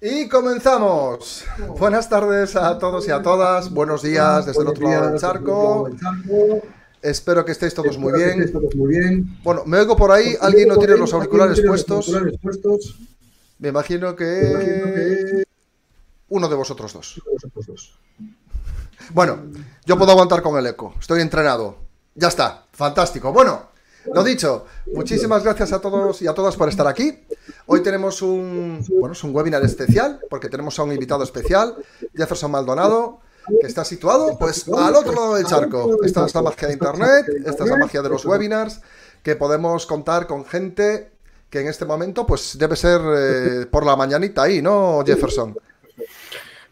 Y comenzamos. Buenas tardes a todos y a todas. Buenos días desde el otro lado del charco. Espero que estéis todos muy bien. Bueno, me oigo por ahí. Alguien no tiene los auriculares puestos. Me imagino que uno de vosotros dos. Bueno, yo puedo aguantar con el eco. Estoy entrenado. Ya está. Fantástico. Bueno, lo dicho, muchísimas gracias a todos y a todas por estar aquí. Hoy tenemos un, bueno, un webinar especial porque tenemos a un invitado especial, Jefferson Maldonado, que está situado pues al otro lado del charco. Esta es la magia de Internet, esta es la magia de los webinars, que podemos contar con gente que en este momento pues debe ser eh, por la mañanita ahí, ¿no, Jefferson?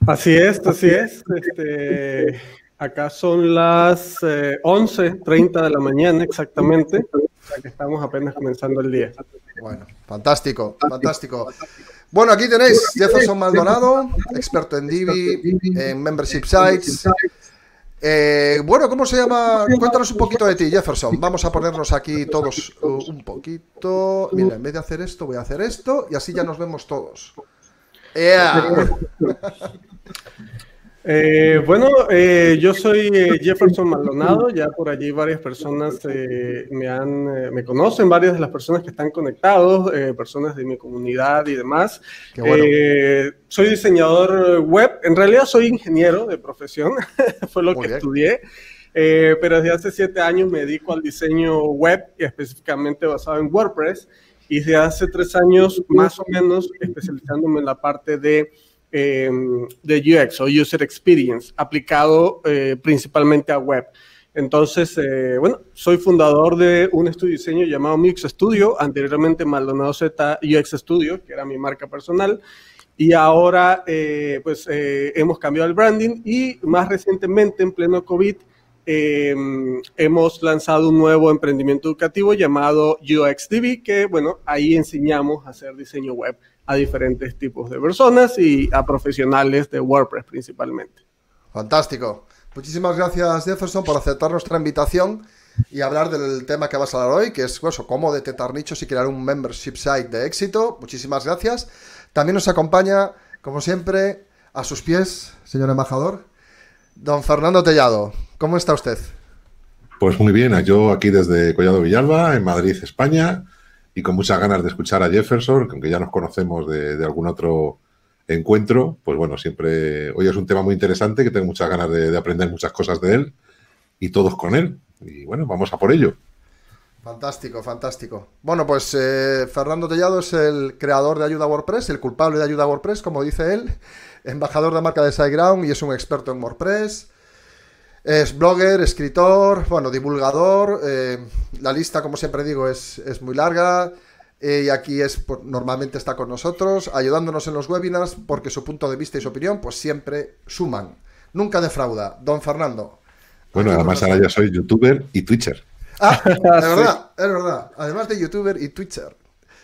Así es, así es. Este, Acá son las 11.30 eh, de la mañana exactamente, que estamos apenas comenzando el día. Bueno, fantástico, fantástico. Bueno, aquí tenéis Jefferson Maldonado, experto en Divi, en Membership Sites. Eh, bueno, ¿cómo se llama? Cuéntanos un poquito de ti, Jefferson. Vamos a ponernos aquí todos uh, un poquito. Mira, en vez de hacer esto, voy a hacer esto y así ya nos vemos todos. Yeah. Eh, bueno, eh, yo soy eh, Jefferson Maldonado, ya por allí varias personas me, han, me conocen, varias de las personas que están conectados, personas de mi comunidad y demás. soy diseñador web, en realidad soy ingeniero de profesión, fue lo que estudié. pero desde hace siete años me dedico al diseño web y específicamente basado en WordPress y desde hace tres años más o menos especializándome en la parte de Em, de UX o User Experience, aplicado eh, principalmente a web. Entonces, eh, bueno, soy fundador de un estudio de diseño llamado Mix Studio, anteriormente Maldonado Z UX Studio, que era mi marca personal, y ahora eh, pues hemos cambiado el branding y más recientemente, en pleno COVID, em, hemos lanzado un nuevo emprendimiento educativo llamado TV, que bueno, ahí enseñamos a hacer diseño web a diferentes tipos de personas y a profesionales de WordPress principalmente. Fantástico. Muchísimas gracias Jefferson por aceptar nuestra invitación y hablar del tema que vas a hablar hoy, que es pues, cómo detectar nichos y crear un membership site de éxito. Muchísimas gracias. También nos acompaña, como siempre, a sus pies, señor embajador, don Fernando Tellado. ¿Cómo está usted? Pues muy bien, yo aquí desde Collado Villalba, en Madrid, España, y con muchas ganas de escuchar a Jefferson, aunque ya nos conocemos de, algún otro encuentro, pues bueno, siempre hoy es un tema muy interesante que tengo muchas ganas de, aprender muchas cosas de él y todos con él. Y bueno, vamos a por ello. Fantástico, fantástico. Bueno, pues eh, Fernando Tellado es el creador de Ayuda WordPress, el culpable de Ayuda WordPress, como dice él, embajador de marca de SiteGround y es un experto en WordPress. Es blogger, escritor, bueno, divulgador. Eh, la lista, como siempre digo, es, es muy larga. Eh, y aquí es, normalmente está con nosotros, ayudándonos en los webinars, porque su punto de vista y su opinión, pues siempre suman. Nunca defrauda. Don Fernando. Bueno, además ahora ya soy youtuber y twitcher. Ah, es verdad, es verdad. Además de youtuber y twitcher.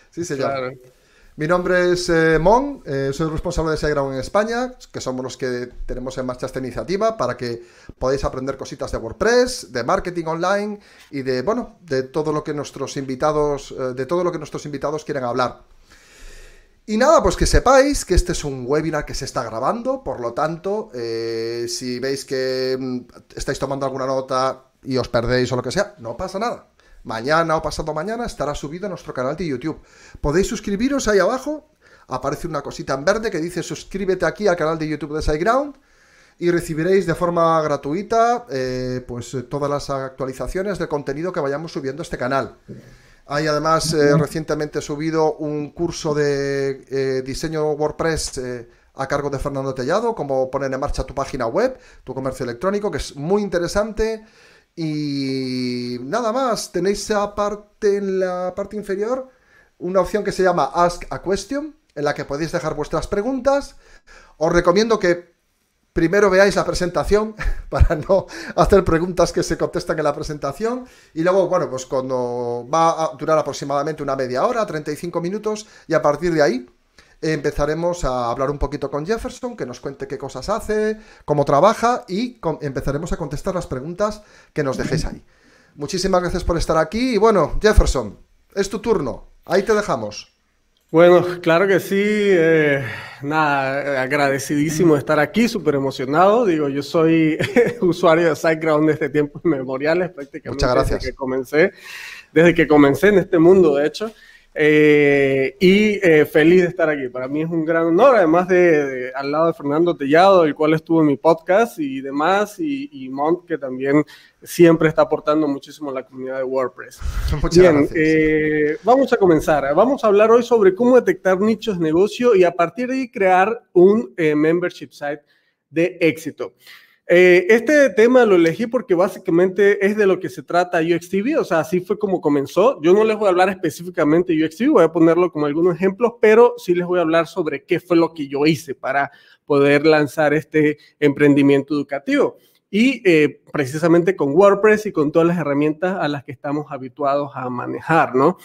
Sí, señor. Mi nombre es eh, Mon, soy eh, soy responsable de SiteGround en España, que somos los que tenemos en marcha esta iniciativa para que podáis aprender cositas de WordPress, de marketing online y de bueno, de todo lo que nuestros invitados, eh, de todo lo que nuestros invitados quieren hablar. Y nada, pues que sepáis que este es un webinar que se está grabando, por lo tanto, si veis que mm, estáis tomando alguna nota y os perdéis o lo que sea, no pasa nada mañana o pasado mañana estará subido a nuestro canal de YouTube. Podéis suscribiros ahí abajo, aparece una cosita en verde que dice suscríbete aquí al canal de YouTube de Saiground y recibiréis de forma gratuita eh, pues todas las actualizaciones del contenido que vayamos subiendo a este canal. Hay además eh, recientemente subido un curso de eh, diseño WordPress a cargo de Fernando Tellado, como poner en marcha tu página web, tu comercio electrónico, que es muy interesante. Y nada más, tenéis en la parte inferior una opción que se llama Ask a Question, en la que podéis dejar vuestras preguntas. Os recomiendo que primero veáis la presentación para no hacer preguntas que se contestan en la presentación y luego, bueno, pues cuando va a durar aproximadamente una media hora, 35 minutos y a partir de ahí empezaremos a hablar un poquito con Jefferson, que nos cuente qué cosas hace, cómo trabaja y empezaremos a contestar las preguntas que nos dejéis ahí. Muchísimas gracias por estar aquí y bueno, Jefferson, es tu turno, ahí te dejamos. Bueno, claro que sí, eh, nada, agradecidísimo de estar aquí, súper emocionado. Digo, yo soy usuario de SiteGround desde tiempos memoriales... prácticamente Muchas gracias. que comencé, desde que comencé en este mundo, de hecho. Eh, y eh, feliz de estar aquí. Para mí es un gran honor, además de, al lado de Fernando Tellado, el cual estuvo en mi podcast y demás, y, Mont, que también siempre está aportando muchísimo a la comunidad de WordPress. Bien, eh, vamos a comenzar. Vamos a hablar hoy sobre cómo detectar nichos de negocio y a partir de ahí crear un membership site de éxito. Eh, este tema lo elegí porque básicamente es de lo que se trata UXTV, o sea, así fue como comenzó. Yo no les voy a hablar específicamente de UXTV, voy a ponerlo como algunos ejemplos, pero sí les voy a hablar sobre qué fue lo que yo hice para poder lanzar este emprendimiento educativo. Y eh, precisamente con WordPress y con todas las herramientas a las que estamos habituados a manejar, ¿no?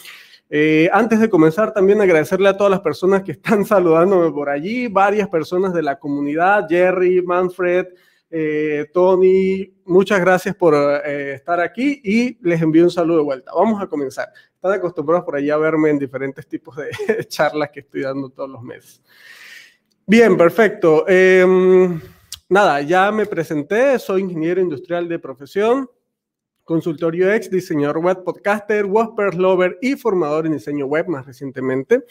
Eh, antes de comenzar, también agradecerle a todas las personas que están saludándome por allí, varias personas de la comunidad, Jerry, Manfred, eh, Tony, muchas gracias por eh, estar aquí y les envío un saludo de vuelta. Vamos a comenzar. Están acostumbrados por allá a verme en diferentes tipos de charlas que estoy dando todos los meses. Bien, perfecto. Em, nada, ya me presenté, soy ingeniero industrial de profesión. Consultor UX, diseñador web, podcaster, WordPress lover y formador en diseño web más recientemente,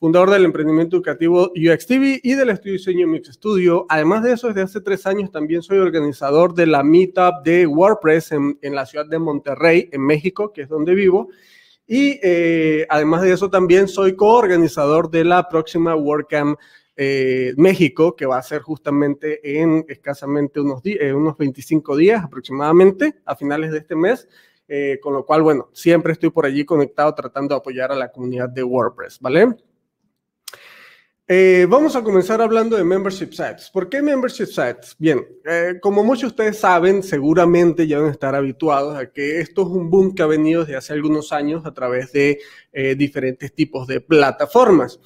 fundador del emprendimiento educativo UX TV y del estudio diseño Mix Studio. Además de eso, desde hace tres años también soy organizador de la meetup de WordPress en, la ciudad de Monterrey, en México, que es donde vivo. Y eh, además de eso, también soy coorganizador de la próxima WordCamp eh, México, que va a ser justamente en escasamente unos, eh, unos 25 días aproximadamente, a finales de este mes. Eh, con lo cual, bueno, siempre estoy por allí conectado tratando de apoyar a la comunidad de WordPress, ¿vale? vamos a comenzar hablando de membership sites. ¿Por qué membership sites? Bien, como muchos de ustedes saben, seguramente ya van a estar habituados a que esto es un boom que ha venido desde hace algunos años a través de diferentes tipos de plataformas.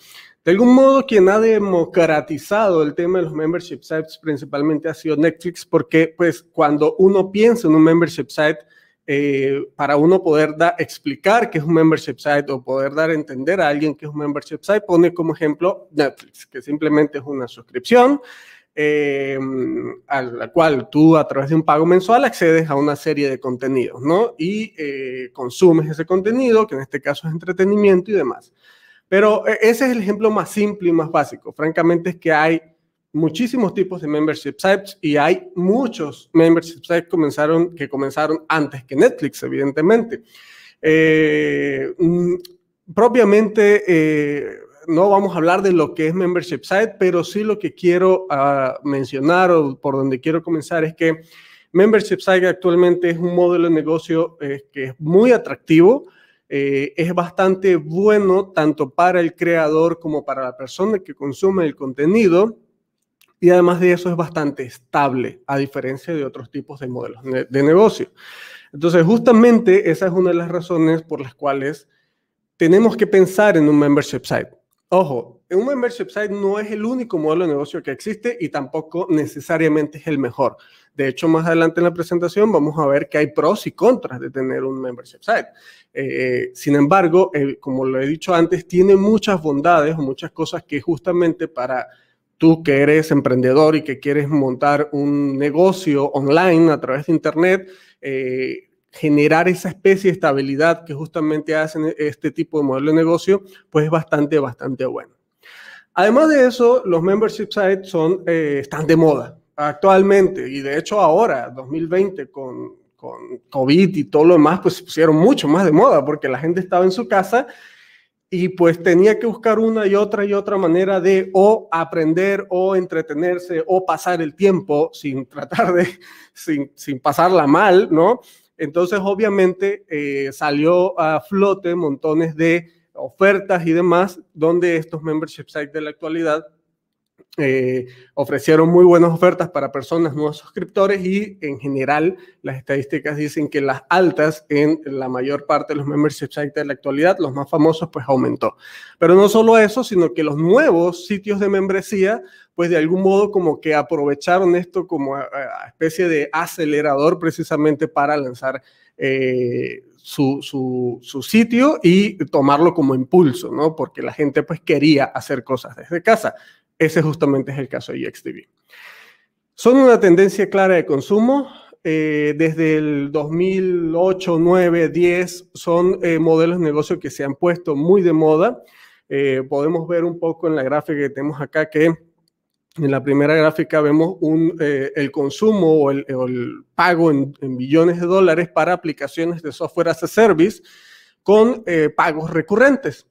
De algún modo, quien ha democratizado el tema de los membership sites principalmente ha sido Netflix, porque pues cuando uno piensa en un membership site, eh, para uno poder explicar qué es un membership site o poder dar a entender a alguien que es un membership site, pone como ejemplo Netflix, que simplemente es una suscripción em, a la cual tú a través de un pago mensual accedes a una serie de contenidos, ¿no? Y eh, consumes ese contenido, que en este caso es entretenimiento y demás. Pero eh, ese es el ejemplo más simple y más básico. Francamente es que hay muchísimos tipos de membership sites y hay muchos membership sites comenzaron, que comenzaron antes que Netflix, evidentemente. Eh, mm, propiamente, eh, no vamos a hablar de lo que es membership site, pero sí lo que quiero ah, mencionar o por donde quiero comenzar es que membership site actualmente es un modelo de negocio que es muy atractivo eh, es bastante bueno tanto para el creador como para la persona que consume el contenido. Y además de eso es bastante estable, a diferencia de otros tipos de modelos de negocio. Entonces, justamente esa es una de las razones por las cuales tenemos que pensar en un membership site Ojo, un membership site no es el único modelo de negocio que existe y tampoco necesariamente es el mejor. De hecho, más adelante en la presentación vamos a ver que hay pros y contras de tener un membership site. Eh, eh, sin embargo, como lo he dicho antes, tiene muchas bondades o muchas cosas que justamente para tú que eres emprendedor y que quieres montar un negocio online a través de Internet, eh, generar esa especie de estabilidad que justamente hacen e-, este tipo de modelo de negocio, pues es bastante, bastante bueno. Además de eso, los membership sites son, eh, están de moda actualmente y de hecho ahora, 2020, con, con COVID y todo lo demás, pues se pusieron mucho más de moda porque la gente estaba en su casa y pues tenía que buscar una y otra y otra manera de o aprender o entretenerse o pasar el tiempo sin tratar de, sin, sin pasarla mal, ¿no? Entonces, obviamente, eh, salió a flote montones de ofertas y demás, donde estos membership sites de la actualidad eh, ofrecieron muy buenas ofertas para personas, nuevos suscriptores y en general las estadísticas dicen que las altas en la mayor parte de los membership sites de la actualidad, los más famosos, pues aumentó. Pero no solo eso, sino que los nuevos sitios de membresía, pues de algún modo como que aprovecharon esto como especie de acelerador precisamente para lanzar. Eh, su, su, sitio y tomarlo como impulso, ¿no? Porque la gente pues quería hacer cosas desde casa. Ese justamente es el caso de e XTV. Son una tendencia clara de consumo. Eh, desde el 2008, 9, 10 son eh, modelos de negocio que se han puesto muy de moda. Eh, podemos ver un poco en la gráfica que tenemos acá que en la primera gráfica vemos el consumo o el, pago en, en, billones de dólares para aplicaciones de software as a service con pagos recurrentes.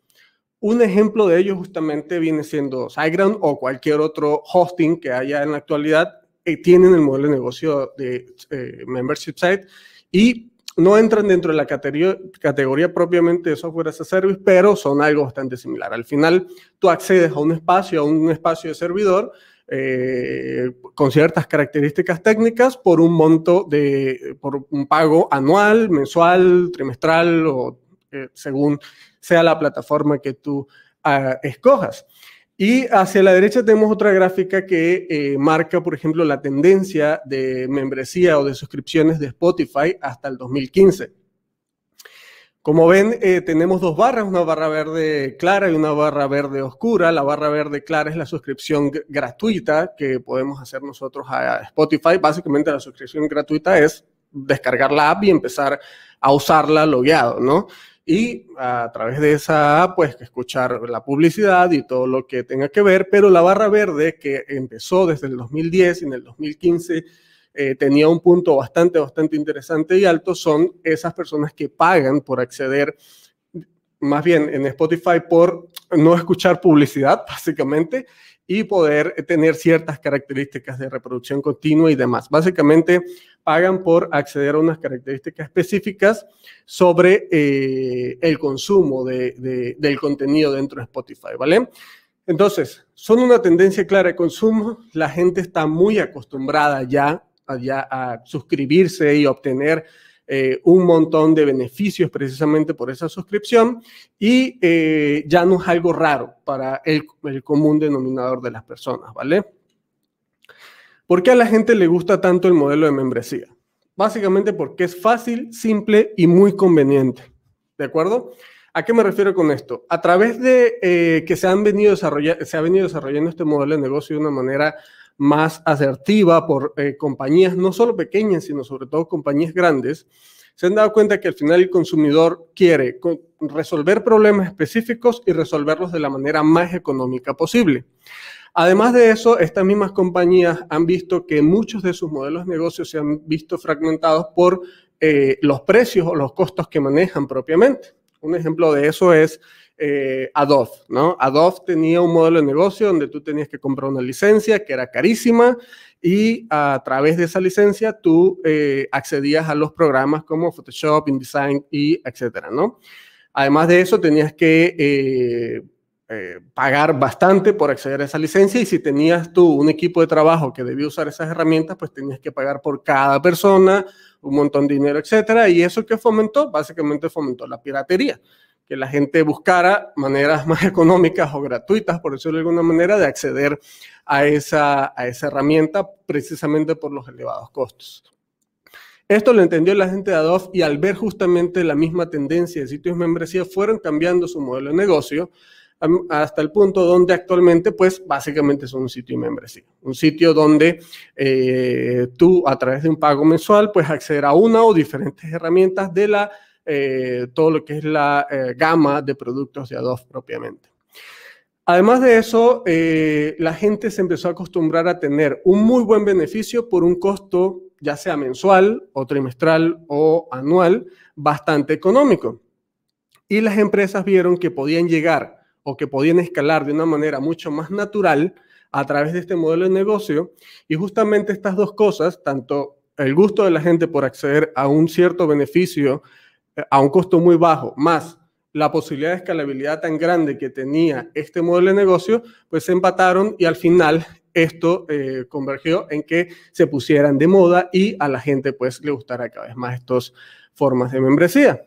Un ejemplo de ello justamente viene siendo SiteGround o cualquier otro hosting que haya en la actualidad. que tienen el modelo de negocio de eh, Membership Site y no entran dentro de la categoría, propiamente de software as a service, pero son algo bastante similar. Al final, tú accedes a un espacio, a un espacio de servidor eh, con ciertas características técnicas por un monto de, por un pago anual, mensual, trimestral o eh, según sea la plataforma que tú ah, escojas. Y hacia la derecha tenemos otra gráfica que eh, marca, por ejemplo, la tendencia de membresía o de suscripciones de Spotify hasta el 2015. Como ven, eh, tenemos dos barras, una barra verde clara y una barra verde oscura. La barra verde clara es la suscripción gratuita que podemos hacer nosotros a Spotify. Básicamente la suscripción gratuita es descargar la app y empezar a usarla logueado, ¿no? y a través de esa app, pues escuchar la publicidad y todo lo que tenga que ver, pero la barra verde que empezó desde el 2010 y en el 2015 eh, tenía un punto bastante, bastante interesante y alto, son esas personas que pagan por acceder, más bien en Spotify, por no escuchar publicidad, básicamente, y poder tener ciertas características de reproducción continua y demás. Básicamente pagan por acceder a unas características específicas sobre eh, el consumo del contenido dentro de Spotify, ¿vale? Entonces, son una tendencia clara de consumo, la gente está muy acostumbrada ya a suscribirse y obtener eh, un montón de beneficios precisamente por esa suscripción y eh, ya no es algo raro para el, común denominador de las personas, ¿vale? ¿Por qué a la gente le gusta tanto el modelo de membresía? Básicamente porque es fácil, simple y muy conveniente, ¿de acuerdo? ¿A qué me refiero con esto? A través de eh, que se, han venido se ha venido desarrollando este modelo de negocio de una manera más asertiva por eh, compañías no solo pequeñas, sino sobre todo compañías grandes, se han dado cuenta que al final el consumidor quiere resolver problemas específicos y resolverlos de la manera más económica posible. Además de eso, estas mismas compañías han visto que muchos de sus modelos de negocio se han visto fragmentados por eh, los precios o los costos que manejan propiamente. Un ejemplo de eso es eh, Adobe, ¿no? Adobe tenía un modelo de negocio donde tú tenías que comprar una licencia que era carísima y a través de esa licencia tú eh, accedías a los programas como Photoshop, InDesign y etcétera, ¿no? Además de eso tenías que eh, pagar bastante por acceder a esa licencia y si tenías tú un equipo de trabajo que debía usar esas herramientas, pues tenías que pagar por cada persona un montón de dinero, etcétera, y eso que fomentó, básicamente fomentó la piratería la gente buscara maneras más económicas o gratuitas, por decirlo de alguna manera, de acceder a esa, a esa herramienta precisamente por los elevados costos. Esto lo entendió la gente de Adobe y al ver justamente la misma tendencia de sitios membresía fueron cambiando su modelo de negocio hasta el punto donde actualmente pues básicamente son un sitio y membresía, un sitio donde eh, tú a través de un pago mensual pues acceder a una o diferentes herramientas de la eh, todo lo que es la eh, gama de productos de Adobe propiamente. Además de eso, eh, la gente se empezó a acostumbrar a tener un muy buen beneficio por un costo, ya sea mensual o trimestral o anual, bastante económico. Y las empresas vieron que podían llegar o que podían escalar de una manera mucho más natural a través de este modelo de negocio. Y justamente estas dos cosas, tanto el gusto de la gente por acceder a un cierto beneficio a un costo muy bajo, más la posibilidad de escalabilidad tan grande que tenía este modelo de negocio, pues se empataron y al final esto eh, convergió en que se pusieran de moda y a la gente pues le gustara cada vez más estas formas de membresía.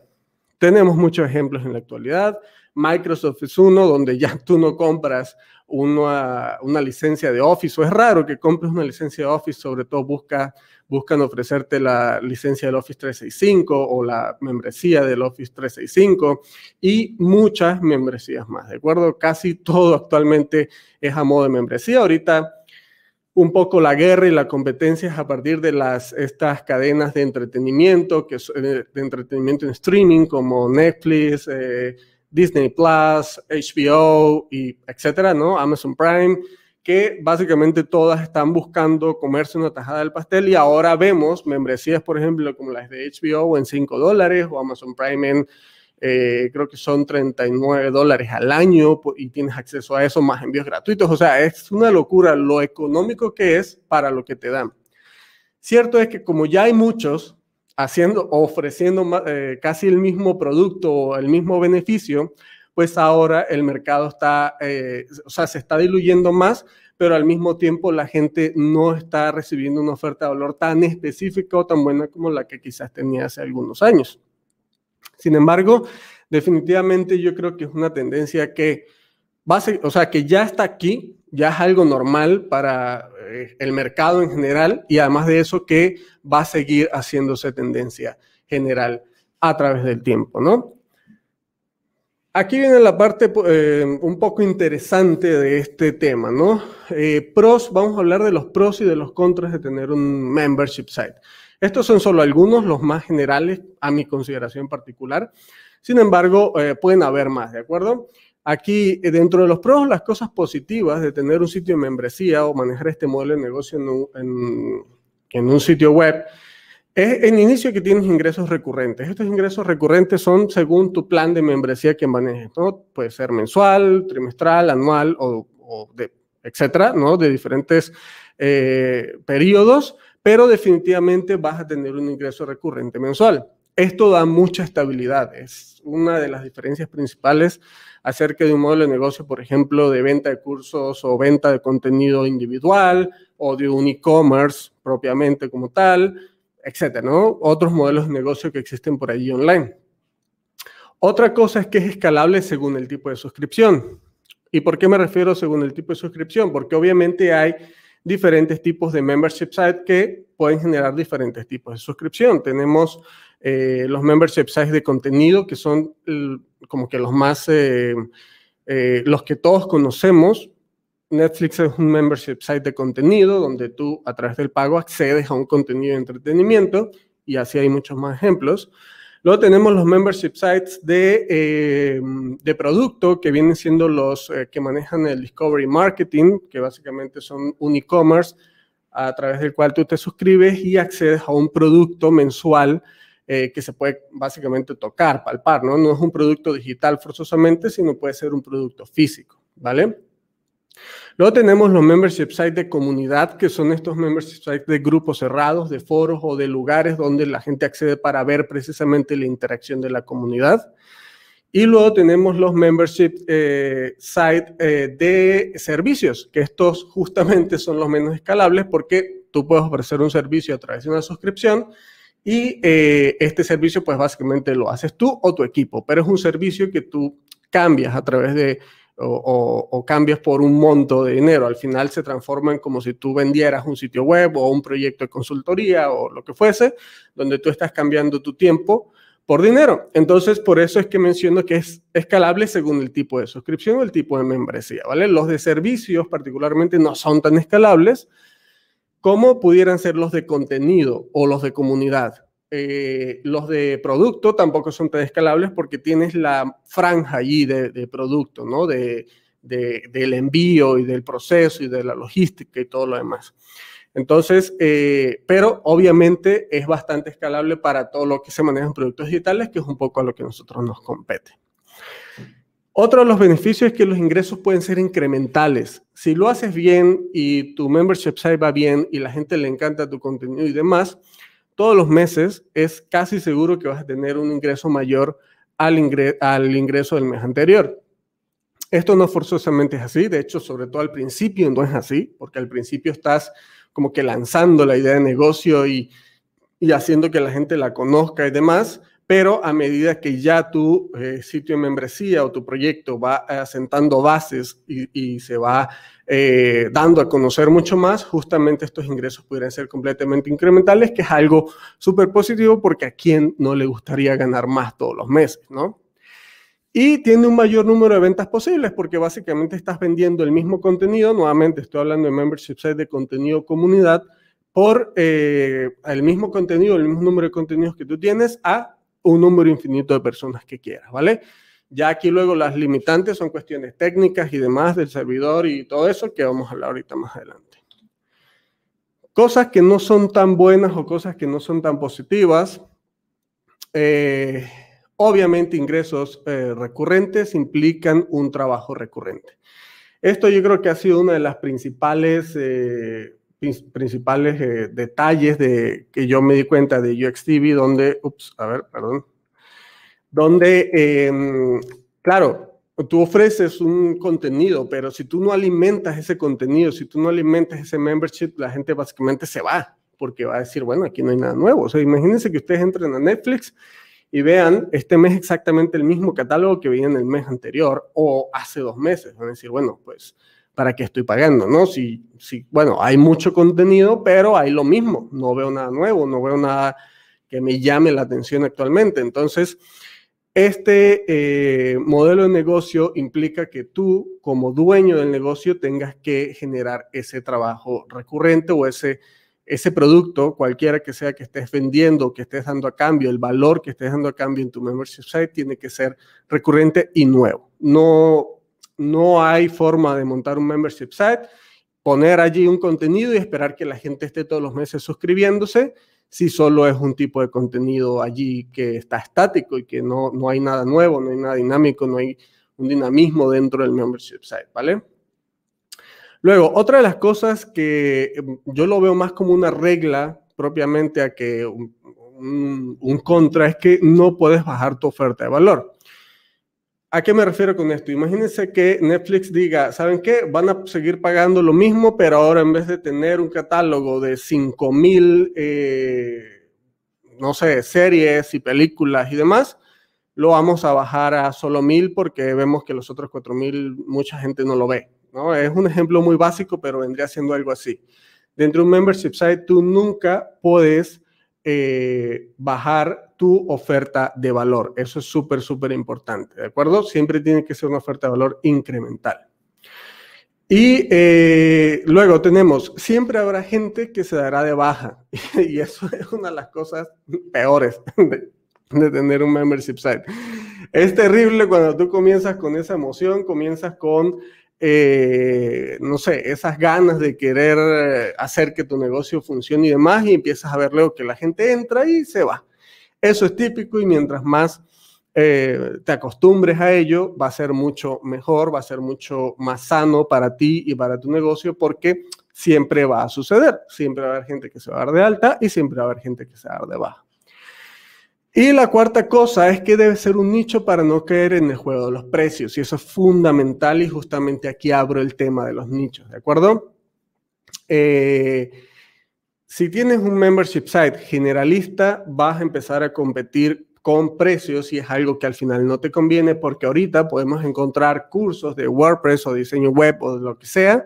Tenemos muchos ejemplos en la actualidad. Microsoft es uno donde ya tú no compras una, una, licencia de Office, o es raro que compres una licencia de Office, sobre todo busca, buscan ofrecerte la licencia del Office 365 o la membresía del Office 365 y muchas membresías más, ¿de acuerdo? Casi todo actualmente es a modo de membresía. Ahorita un poco la guerra y la competencia es a partir de las, estas cadenas de entretenimiento, que, eh, de entretenimiento en streaming como Netflix, eh, Disney Plus, HBO y etcétera, ¿no? Amazon Prime, que básicamente todas están buscando comerse una tajada del pastel y ahora vemos membresías, por ejemplo, como las de HBO en 5 dólares o Amazon Prime en, eh, creo que son 39 dólares al año y tienes acceso a eso más envíos gratuitos. O sea, es una locura lo económico que es para lo que te dan. Cierto es que como ya hay muchos, haciendo, ofreciendo eh, casi el mismo producto o el mismo beneficio, pues ahora el mercado está, eh, o sea, se está diluyendo más, pero al mismo tiempo la gente no está recibiendo una oferta de valor tan específica o tan buena como la que quizás tenía hace algunos años. Sin embargo, definitivamente yo creo que es una tendencia que, va o sea, que ya está aquí, ya es algo normal para el mercado en general y además de eso que va a seguir haciéndose tendencia general a través del tiempo, ¿no? Aquí viene la parte eh, un poco interesante de este tema, ¿no? Eh, pros, vamos a hablar de los pros y de los contras de tener un membership site. Estos son solo algunos, los más generales a mi consideración particular. Sin embargo, eh, pueden haber más, ¿de acuerdo? Aquí, eh, dentro de los pros, las cosas positivas de tener un sitio de membresía o manejar este modelo de negocio en un, en, un sitio web, es en inicio que tienes ingresos recurrentes. Estos ingresos recurrentes son según tu plan de membresía que manejes, Puede ser mensual, trimestral, anual o, de, etcétera, ¿no? De diferentes eh, periodos, pero definitivamente vas a tener un ingreso recurrente mensual. Esto da mucha estabilidad, es una de las diferencias principales acerca de un modelo de negocio, por ejemplo, de venta de cursos o venta de contenido individual o de un e-commerce propiamente como tal, etcétera, ¿no? Otros modelos de negocio que existen por ahí online. Otra cosa es que es escalable según el tipo de suscripción. ¿Y por qué me refiero según el tipo de suscripción? Porque obviamente hay diferentes tipos de membership sites que pueden generar diferentes tipos de suscripción. Tenemos eh, los membership sites de contenido, que son como que los más, eh, eh, los que todos conocemos, Netflix es un membership site de contenido donde tú a través del pago accedes a un contenido de entretenimiento y así hay muchos más ejemplos. Luego tenemos los membership sites de, eh, de producto que vienen siendo los que manejan el discovery marketing, que básicamente son un e-commerce a través del cual tú te suscribes y accedes a un producto mensual eh, que se puede básicamente tocar, palpar, ¿no? No es un producto digital forzosamente, sino puede ser un producto físico, ¿vale? Luego tenemos los membership sites de comunidad, que son estos membership sites de grupos cerrados, de foros o de lugares donde la gente accede para ver precisamente la interacción de la comunidad. Y luego tenemos los membership eh, sites eh, de servicios, que estos justamente son los menos escalables porque tú puedes ofrecer un servicio a través de una suscripción, y eh, este servicio, pues básicamente lo haces tú o tu equipo, pero es un servicio que tú cambias a través de o, cambias por un monto de dinero. Al final se transforma en como si tú vendieras un sitio web o un proyecto de consultoría o lo que fuese, donde tú estás cambiando tu tiempo por dinero. Entonces, por eso es que menciono que es escalable según el tipo de suscripción o el tipo de membresía, ¿vale? Los de servicios particularmente no son tan escalables, ¿Cómo pudieran ser los de contenido o los de comunidad. Eh, los de producto tampoco son tan escalables porque tienes la franja allí de, producto, ¿no? De, del envío y del proceso y de la logística y todo lo demás. Entonces, eh, pero obviamente es bastante escalable para todo lo que se maneja en productos digitales, que es un poco a lo que nosotros nos compete. Otro de los beneficios es que los ingresos pueden ser incrementales. Si lo haces bien y tu membership site va bien y la gente le encanta tu contenido y demás, todos los meses es casi seguro que vas a tener un ingreso mayor al, ingreso del mes anterior. Esto no forzosamente es así, de hecho, sobre todo al principio no es así, porque al principio estás como que lanzando la idea de negocio y haciendo que la gente la conozca y demás, pero a medida que ya tu eh, sitio de membresía o tu proyecto va asentando bases y, se va eh, dando a conocer mucho más, justamente estos ingresos pudieran ser completamente incrementales, que es algo súper positivo porque a quién no le gustaría ganar más todos los meses, ¿no? Y tiene un mayor número de ventas posibles porque básicamente estás vendiendo el mismo contenido, nuevamente estoy hablando de membership site de contenido comunidad, por eh, el mismo contenido, el mismo número de contenidos que tú tienes a un número infinito de personas que quieras, ¿vale? Ya aquí luego las limitantes son cuestiones técnicas y demás del servidor y todo eso que vamos a hablar ahorita más adelante. Cosas que no son tan buenas o cosas que no son tan positivas. Eh, obviamente ingresos eh, recurrentes implican un trabajo recurrente. Esto yo creo que ha sido una de las principales eh, principales eh, detalles de, que yo me di cuenta de UXTV donde, ups, a ver, perdón, donde, em, claro, tú ofreces un contenido, pero si tú no alimentas ese contenido, si tú no alimentas ese membership, la gente básicamente se va, porque va a decir, bueno, aquí no hay nada nuevo. O sea, imagínense que ustedes entren a Netflix y vean este mes exactamente el mismo catálogo que veían el mes anterior o hace dos meses. Van a decir, bueno, pues ¿para qué estoy pagando? ¿no? Si, si, bueno, hay mucho contenido, pero hay lo mismo. No veo nada nuevo, no veo nada que me llame la atención actualmente. Entonces, este eh, modelo de negocio implica que tú, como dueño del negocio, tengas que generar ese trabajo recurrente o ese, ese producto, cualquiera que sea que estés vendiendo, que estés dando a cambio, el valor que estés dando a cambio en tu membership site, tiene que ser recurrente y nuevo. No no hay forma de montar un membership site, poner allí un contenido y esperar que la gente esté todos los meses suscribiéndose si solo es un tipo de contenido allí que está estático y que no, hay nada nuevo, no hay nada dinámico, no hay un dinamismo dentro del membership site, ¿vale? Luego, otra de las cosas que em, yo lo veo más como una regla propiamente a que un contra es que no puedes bajar tu oferta de valor. ¿A qué me refiero con esto? Imagínense que Netflix diga, ¿saben qué? Van a seguir pagando lo mismo, pero ahora en vez de tener un catálogo de 5.000, eh, no sé, series y películas y demás, lo vamos a bajar a solo 1.000 porque vemos que los otros 4.000 mucha gente no lo ve. ¿no? Es un ejemplo muy básico, pero vendría siendo algo así. Dentro de un membership site tú nunca puedes eh, bajar tu oferta de valor. Eso es súper, súper importante, ¿de acuerdo? Siempre tiene que ser una oferta de valor incremental. Y eh, luego tenemos, siempre habrá gente que se dará de baja. Y eso es una de las cosas peores de, tener un membership site. Es terrible cuando tú comienzas con esa emoción, comienzas con eh, no sé, esas ganas de querer eh, hacer que tu negocio funcione y demás, y empiezas a ver luego que la gente entra y se va. Eso es típico y mientras más eh, te acostumbres a ello, va a ser mucho mejor, va a ser mucho más sano para ti y para tu negocio porque siempre va a suceder. Siempre va a haber gente que se va a dar de alta y siempre va a haber gente que se va a dar de baja. Y la cuarta cosa es que debe ser un nicho para no caer en el juego de los precios. Y eso es fundamental y justamente aquí abro el tema de los nichos, ¿de acuerdo? Eh, si tienes un membership site generalista, vas a empezar a competir con precios y es algo que al final no te conviene, porque ahorita podemos encontrar cursos de WordPress o diseño web o de lo que sea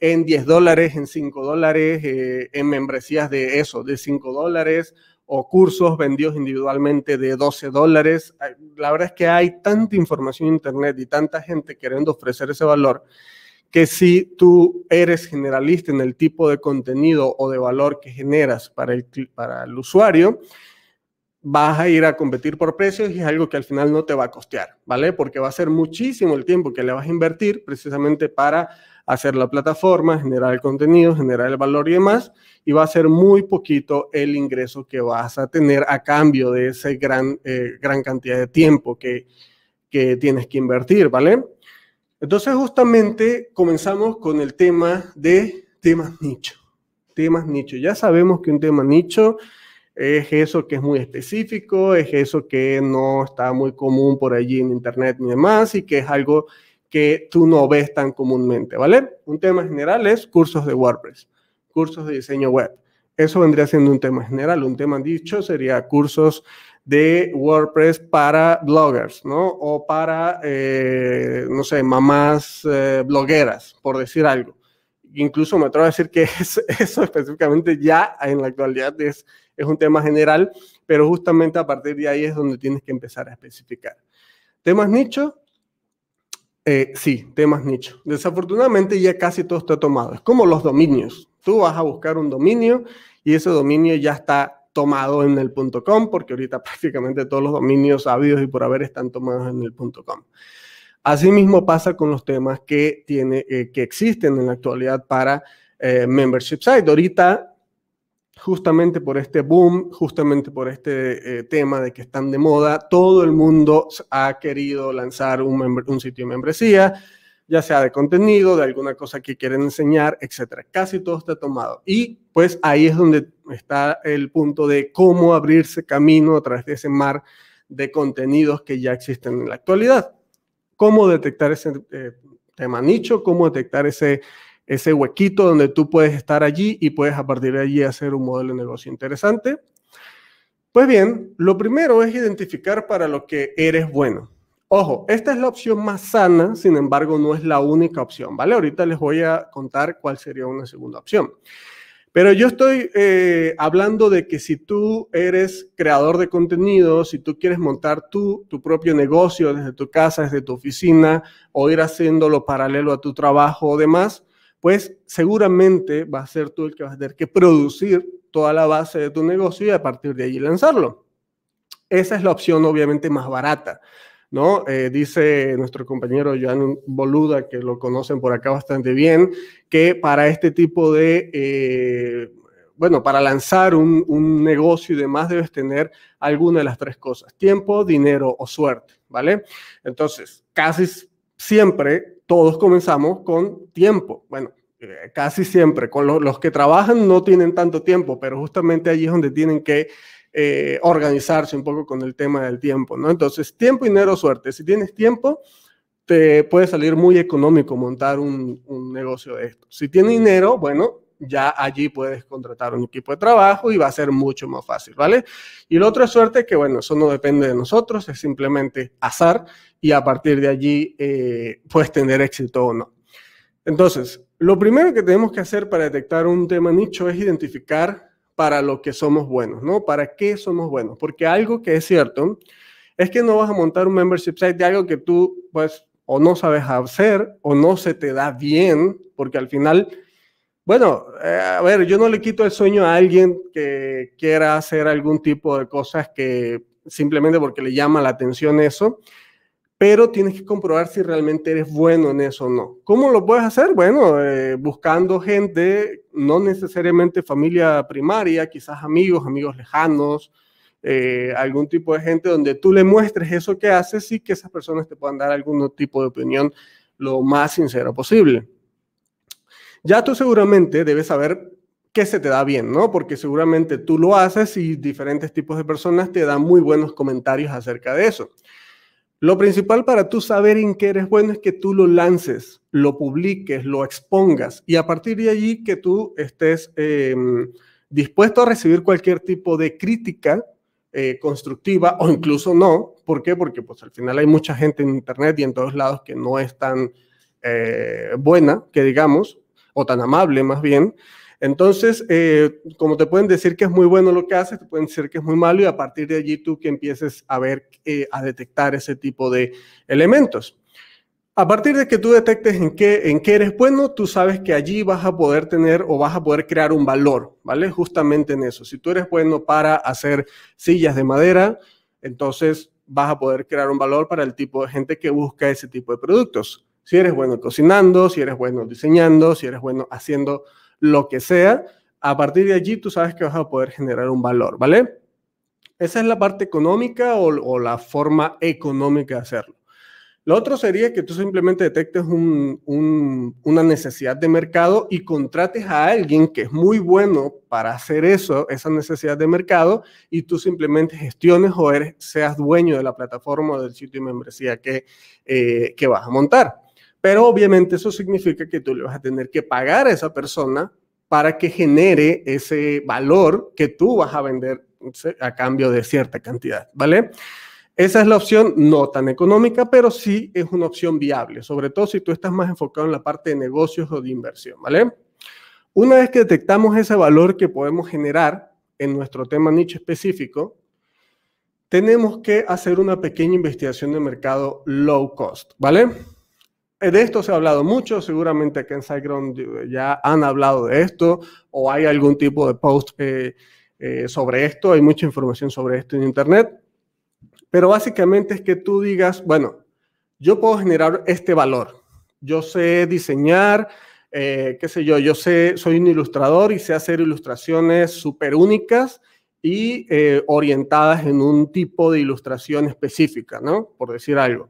en 10 dólares, en 5 dólares, eh, en membresías de eso, de 5 dólares, o cursos vendidos individualmente de 12 dólares. La verdad es que hay tanta información en Internet y tanta gente queriendo ofrecer ese valor que si tú eres generalista en el tipo de contenido o de valor que generas para el, para el usuario, vas a ir a competir por precios y es algo que al final no te va a costear, ¿vale? Porque va a ser muchísimo el tiempo que le vas a invertir precisamente para hacer la plataforma, generar el contenido, generar el valor y demás, y va a ser muy poquito el ingreso que vas a tener a cambio de esa gran, eh, gran cantidad de tiempo que, que tienes que invertir, ¿vale? Entonces justamente comenzamos con el tema de temas nicho. Temas nicho. Ya sabemos que un tema nicho es eso que es muy específico, es eso que no está muy común por allí en Internet ni demás y que es algo que tú no ves tan comúnmente, ¿vale? Un tema general es cursos de WordPress, cursos de diseño web. Eso vendría siendo un tema general. Un tema nicho sería cursos de WordPress para bloggers, ¿no? O para, eh, no sé, mamás eh, blogueras, por decir algo. Incluso me atrevo a decir que es, eso específicamente ya en la actualidad es, es un tema general, pero justamente a partir de ahí es donde tienes que empezar a especificar. ¿Temas nicho? Eh, sí, temas nicho. Desafortunadamente ya casi todo está tomado. Es como los dominios. Tú vas a buscar un dominio y ese dominio ya está tomado en el .com, porque ahorita prácticamente todos los dominios habidos y por haber están tomados en el .com. Asimismo pasa con los temas que, tiene, eh, que existen en la actualidad para eh, membership site. Ahorita, justamente por este boom, justamente por este eh, tema de que están de moda, todo el mundo ha querido lanzar un, un sitio de membresía ya sea de contenido, de alguna cosa que quieren enseñar, etcétera. Casi todo está tomado. Y pues ahí es donde está el punto de cómo abrirse camino a través de ese mar de contenidos que ya existen en la actualidad. Cómo detectar ese eh, tema nicho, cómo detectar ese, ese huequito donde tú puedes estar allí y puedes a partir de allí hacer un modelo de negocio interesante. Pues bien, lo primero es identificar para lo que eres bueno. Ojo, esta es la opción más sana, sin embargo, no es la única opción, ¿vale? Ahorita les voy a contar cuál sería una segunda opción. Pero yo estoy eh, hablando de que si tú eres creador de contenido, si tú quieres montar tu propio negocio desde tu casa, desde tu oficina, o ir haciéndolo paralelo a tu trabajo o demás, pues seguramente va a ser tú el que vas a tener que producir toda la base de tu negocio y a partir de allí lanzarlo. Esa es la opción obviamente más barata. ¿no? Eh, dice nuestro compañero Joan Boluda, que lo conocen por acá bastante bien, que para este tipo de, eh, bueno, para lanzar un, negocio y demás debes tener alguna de las tres cosas, tiempo, dinero o suerte, ¿vale? Entonces, casi siempre todos comenzamos con tiempo. Bueno, eh, casi siempre. Con los que trabajan no tienen tanto tiempo, pero justamente allí es donde tienen que eh, organizarse un poco con el tema del tiempo, ¿no? Entonces, tiempo, dinero, suerte. Si tienes tiempo, te puede salir muy económico montar un, negocio de esto. Si tienes dinero, bueno, ya allí puedes contratar un equipo de trabajo y va a ser mucho más fácil, ¿vale? Y la otra suerte que, bueno, eso no depende de nosotros, es simplemente azar y a partir de allí eh, puedes tener éxito o no. Entonces, lo primero que tenemos que hacer para detectar un tema nicho es identificar para lo que somos buenos, ¿no? ¿Para qué somos buenos? Porque algo que es cierto es que no vas a montar un membership site de algo que tú, pues, o no sabes hacer o no se te da bien, porque al final, bueno, eh, a ver, yo no le quito el sueño a alguien que quiera hacer algún tipo de cosas que simplemente porque le llama la atención eso, pero tienes que comprobar si realmente eres bueno en eso o no. ¿Cómo lo puedes hacer? Bueno, eh, buscando gente, no necesariamente familia primaria, quizás amigos, amigos lejanos, eh, algún tipo de gente donde tú le muestres eso que haces y que esas personas te puedan dar algún tipo de opinión lo más sincera posible. Ya tú seguramente debes saber qué se te da bien, ¿no? Porque seguramente tú lo haces y diferentes tipos de personas te dan muy buenos comentarios acerca de eso. Lo principal para tú saber en qué eres bueno es que tú lo lances, lo publiques, lo expongas y a partir de allí que tú estés em, dispuesto a recibir cualquier tipo de crítica eh, constructiva o incluso no. ¿Por qué? Porque pues al final hay mucha gente en Internet y en todos lados que no es tan eh, buena, que digamos, o tan amable más bien. Entonces, eh, como te pueden decir que es muy bueno lo que haces, te pueden decir que es muy malo y a partir de allí tú que empieces a ver, eh, a detectar ese tipo de elementos. A partir de que tú detectes en qué, en qué eres bueno, tú sabes que allí vas a poder tener o vas a poder crear un valor, ¿vale? Justamente en eso. Si tú eres bueno para hacer sillas de madera, entonces vas a poder crear un valor para el tipo de gente que busca ese tipo de productos. Si eres bueno cocinando, si eres bueno diseñando, si eres bueno haciendo lo que sea, a partir de allí tú sabes que vas a poder generar un valor, ¿vale? Esa es la parte económica o, la forma económica de hacerlo. Lo otro sería que tú simplemente detectes una necesidad de mercado y contrates a alguien que es muy bueno para hacer eso, esa necesidad de mercado, y tú simplemente gestiones o eres, seas dueño de la plataforma o del sitio de membresía que eh, vas a montar. Pero obviamente eso significa que tú le vas a tener que pagar a esa persona para que genere ese valor que tú vas a vender a cambio de cierta cantidad, ¿vale? Esa es la opción no tan económica, pero sí es una opción viable, sobre todo si tú estás más enfocado en la parte de negocios o de inversión, ¿vale? Una vez que detectamos ese valor que podemos generar en nuestro tema nicho específico, tenemos que hacer una pequeña investigación de mercado low cost, ¿vale? de esto se ha hablado mucho, seguramente que en SiteGround eh, ya han hablado de esto o hay algún tipo de post eh, eh, sobre esto, hay mucha información sobre esto en Internet, pero básicamente es que tú digas, bueno, yo puedo generar este valor, yo sé diseñar, qué sé yo, yo sé, soy un ilustrador y sé hacer ilustraciones súper únicas y orientadas en un tipo de ilustración específica, ¿no? Por decir algo.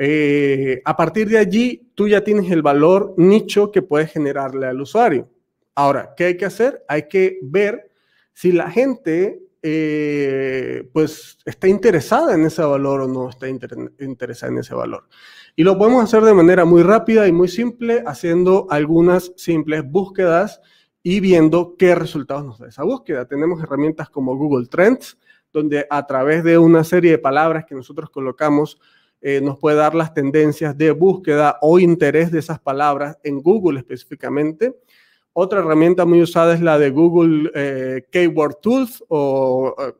Eh, a partir de allí, tú ya tienes el valor nicho que puedes generarle al usuario. Ahora, ¿qué hay que hacer? Hay que ver si la gente eh, pues está interesada en ese valor o no está interesada en ese valor. Y lo podemos hacer de manera muy rápida y muy simple, haciendo algunas simples búsquedas y viendo qué resultados nos da esa búsqueda. Tenemos herramientas como Google Trends, donde a través de una serie de palabras que nosotros colocamos, eh, nos puede dar las tendencias de búsqueda o interés de esas palabras en Google específicamente. Otra herramienta muy usada es la de Google eh, Keyword Tools o eh,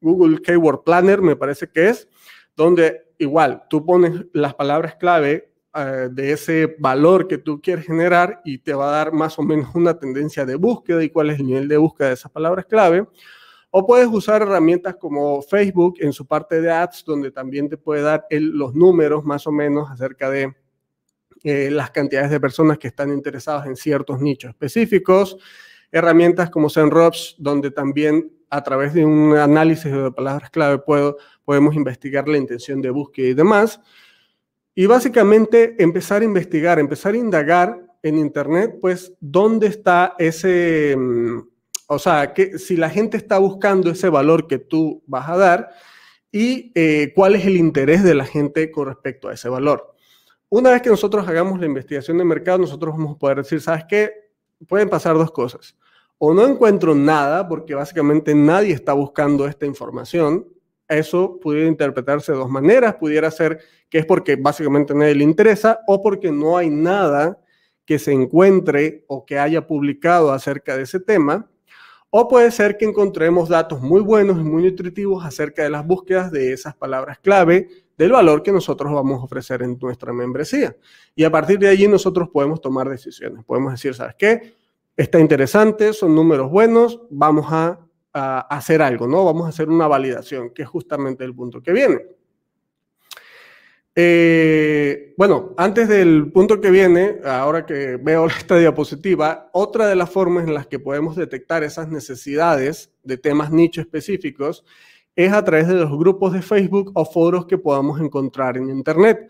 Google Keyword Planner, me parece que es, donde igual tú pones las palabras clave de ese valor que tú quieres generar y te va a dar más o menos una tendencia de búsqueda y cuál es el nivel de búsqueda de esas palabras clave. O puedes usar herramientas como Facebook en su parte de ads, donde también te puede dar los números más o menos acerca de eh, las cantidades de personas que están interesadas en ciertos nichos específicos. Herramientas como SEMrush, donde también a través de un análisis de palabras clave podemos investigar la intención de búsqueda y demás. Y básicamente empezar a investigar, empezar a indagar en Internet, pues, dónde está ese... Mm, o sea, que si la gente está buscando ese valor que tú vas a dar y eh, cuál es el interés de la gente con respecto a ese valor. Una vez que nosotros hagamos la investigación de mercado, nosotros vamos a poder decir, ¿sabes qué? Pueden pasar dos cosas. O no encuentro nada, porque básicamente nadie está buscando esta información. Eso pudiera interpretarse de dos maneras. Pudiera ser que es porque básicamente nadie le interesa o porque no hay nada que se encuentre o que haya publicado acerca de ese tema. O puede ser que encontremos datos muy buenos y muy nutritivos acerca de las búsquedas de esas palabras clave, del valor que nosotros vamos a ofrecer en nuestra membresía. Y a partir de allí nosotros podemos tomar decisiones. Podemos decir, ¿sabes qué? Está interesante, son números buenos, vamos a, hacer algo, ¿no? Vamos a hacer una validación, que es justamente el punto que viene. Eh, bueno, antes del punto que viene, ahora que veo esta diapositiva, otra de las formas en las que podemos detectar esas necesidades de temas nicho específicos es a través de los grupos de Facebook o foros que podamos encontrar en Internet,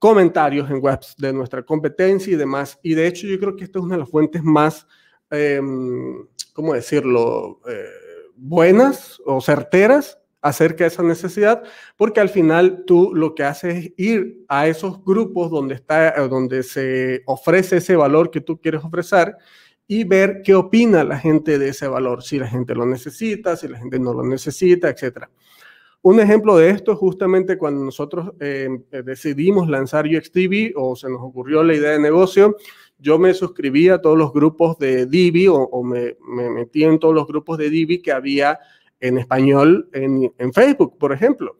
comentarios en webs de nuestra competencia y demás. Y de hecho yo creo que esta es una de las fuentes más, em, ¿cómo decirlo?, eh, buenas o certeras acerca de esa necesidad, porque al final tú lo que haces es ir a esos grupos donde, está, eh, donde se ofrece ese valor que tú quieres ofrecer y ver qué opina la gente de ese valor, si la gente lo necesita, si la gente no lo necesita, etc. Un ejemplo de esto es justamente cuando nosotros em, eh, decidimos lanzar UXTV o se nos ocurrió la idea de negocio, yo me suscribí a todos los grupos de Divi o, me, me, metí en todos los grupos de Divi que había en español en, Facebook, por ejemplo.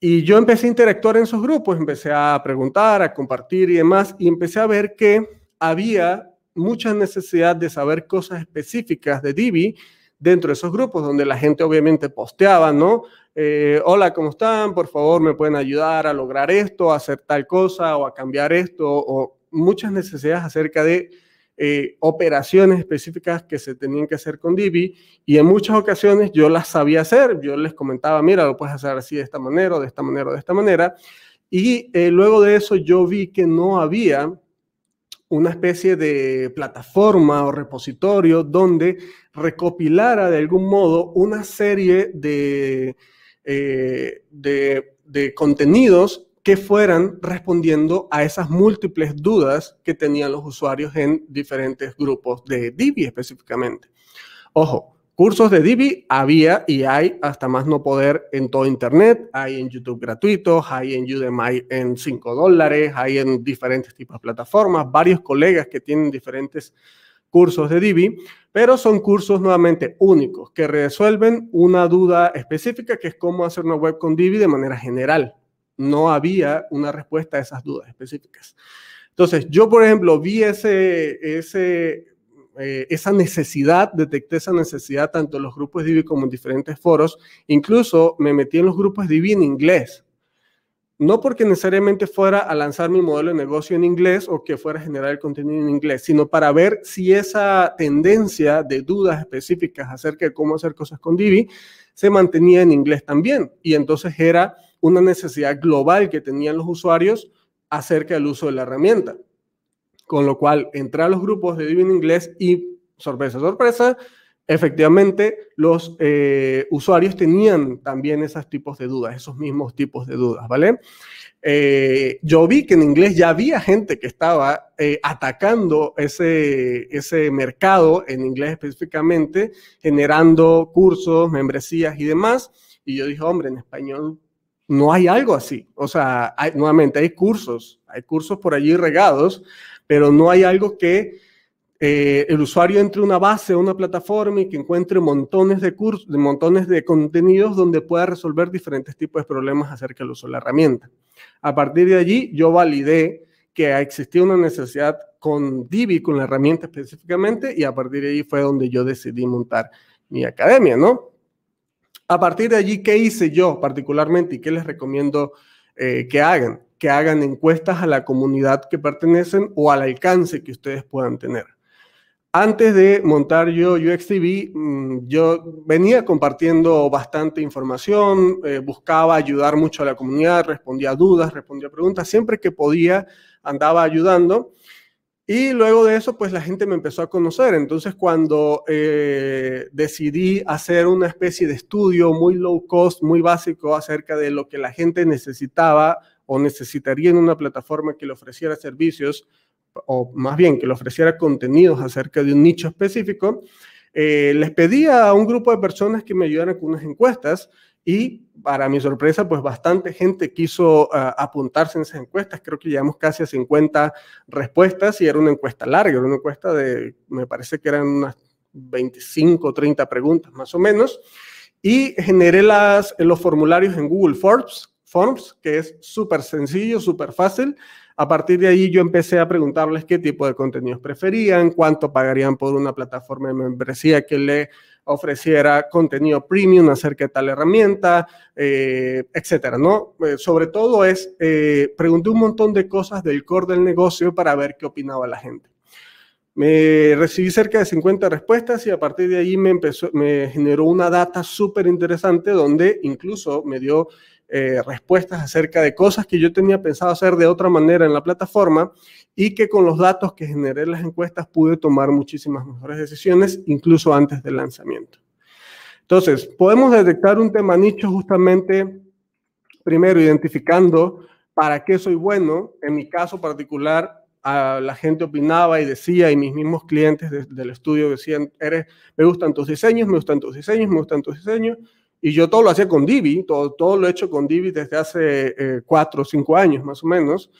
Y yo empecé a interactuar en esos grupos, empecé a preguntar, a compartir y demás, y empecé a ver que había mucha necesidad de saber cosas específicas de Divi dentro de esos grupos, donde la gente obviamente posteaba, ¿no? Eh, hola, ¿cómo están? Por favor, ¿me pueden ayudar a lograr esto, a hacer tal cosa o a cambiar esto? O muchas necesidades acerca de eh, operaciones específicas que se tenían que hacer con Divi y en muchas ocasiones yo las sabía hacer, yo les comentaba, mira, lo puedes hacer así de esta manera, o de esta manera, o de esta manera, y eh, luego de eso yo vi que no había una especie de plataforma o repositorio donde recopilara de algún modo una serie de, eh, de contenidos que fueran respondiendo a esas múltiples dudas que tenían los usuarios en diferentes grupos de Divi específicamente. Ojo, cursos de Divi había y hay hasta más no poder en todo Internet, hay en YouTube gratuito, hay en Udemy en 5 dólares, hay en diferentes tipos de plataformas, varios colegas que tienen diferentes cursos de Divi, pero son cursos nuevamente únicos que resuelven una duda específica que es cómo hacer una web con Divi de manera general, no había una respuesta a esas dudas específicas. Entonces, yo, por ejemplo, vi ese, ese, eh, esa necesidad, detecté esa necesidad tanto en los grupos Divi como en diferentes foros. Incluso me metí en los grupos Divi en inglés. No porque necesariamente fuera a lanzar mi modelo de negocio en inglés o que fuera a generar el contenido en inglés, sino para ver si esa tendencia de dudas específicas acerca de cómo hacer cosas con Divi se mantenía en inglés también. Y entonces era una necesidad global que tenían los usuarios acerca del uso de la herramienta. Con lo cual, entré a los grupos de en Inglés y, sorpresa, sorpresa, efectivamente los eh, usuarios tenían también esos tipos de dudas, esos mismos tipos de dudas, ¿vale? Eh, yo vi que en inglés ya había gente que estaba eh, atacando ese, ese mercado en inglés específicamente, generando cursos, membresías y demás. Y yo dije, hombre, en español no hay algo así. O sea, nuevamente hay cursos, hay cursos por allí regados, pero no hay algo que eh, el usuario entre una base, una plataforma y que encuentre montones de cursos, montones de contenidos donde pueda resolver diferentes tipos de problemas acerca del uso de la herramienta. A partir de allí, yo validé que existía una necesidad con Divi, con la herramienta específicamente, y a partir de ahí fue donde yo decidí montar mi academia, ¿no? A partir de allí, ¿qué hice yo particularmente y qué les recomiendo eh, que hagan? Que hagan encuestas a la comunidad que pertenecen o al alcance que ustedes puedan tener. Antes de montar yo UXTV, mm, yo venía compartiendo bastante información, eh, buscaba ayudar mucho a la comunidad, respondía dudas, respondía preguntas, siempre que podía andaba ayudando. Y luego de eso, pues la gente me empezó a conocer. Entonces, cuando eh, decidí hacer una especie de estudio muy low cost, muy básico, acerca de lo que la gente necesitaba o necesitaría en una plataforma que le ofreciera servicios, o más bien que le ofreciera contenidos acerca de un nicho específico, eh, les pedí a un grupo de personas que me ayudaran con unas encuestas y para mi sorpresa, pues bastante gente quiso ah, apuntarse en esas encuestas. Creo que llegamos casi a 50 respuestas y era una encuesta larga, era una encuesta de, me parece que eran unas 25 o 30 preguntas más o menos. Y generé las, los formularios en Google Forms, Forms que es súper sencillo, súper fácil. A partir de ahí yo empecé a preguntarles qué tipo de contenidos preferían, cuánto pagarían por una plataforma de membresía que le ofreciera contenido premium acerca de tal herramienta, eh, etcétera, ¿no? Eh, sobre todo es, eh, pregunté un montón de cosas del core del negocio para ver qué opinaba la gente. Me recibí cerca de 50 respuestas y a partir de ahí me, me generó una data súper interesante donde incluso me dio eh, respuestas acerca de cosas que yo tenía pensado hacer de otra manera en la plataforma y que con los datos que generé en las encuestas pude tomar muchísimas mejores decisiones, incluso antes del lanzamiento. Entonces, podemos detectar un tema nicho justamente, primero, identificando para qué soy bueno. En mi caso particular, a la gente opinaba y decía, y mis mismos clientes del estudio decían, eres, me gustan tus diseños, me gustan tus diseños, me gustan tus diseños, y yo todo lo hacía con Divi, todo, todo lo he hecho con Divi desde hace eh, cuatro o cinco años más o menos.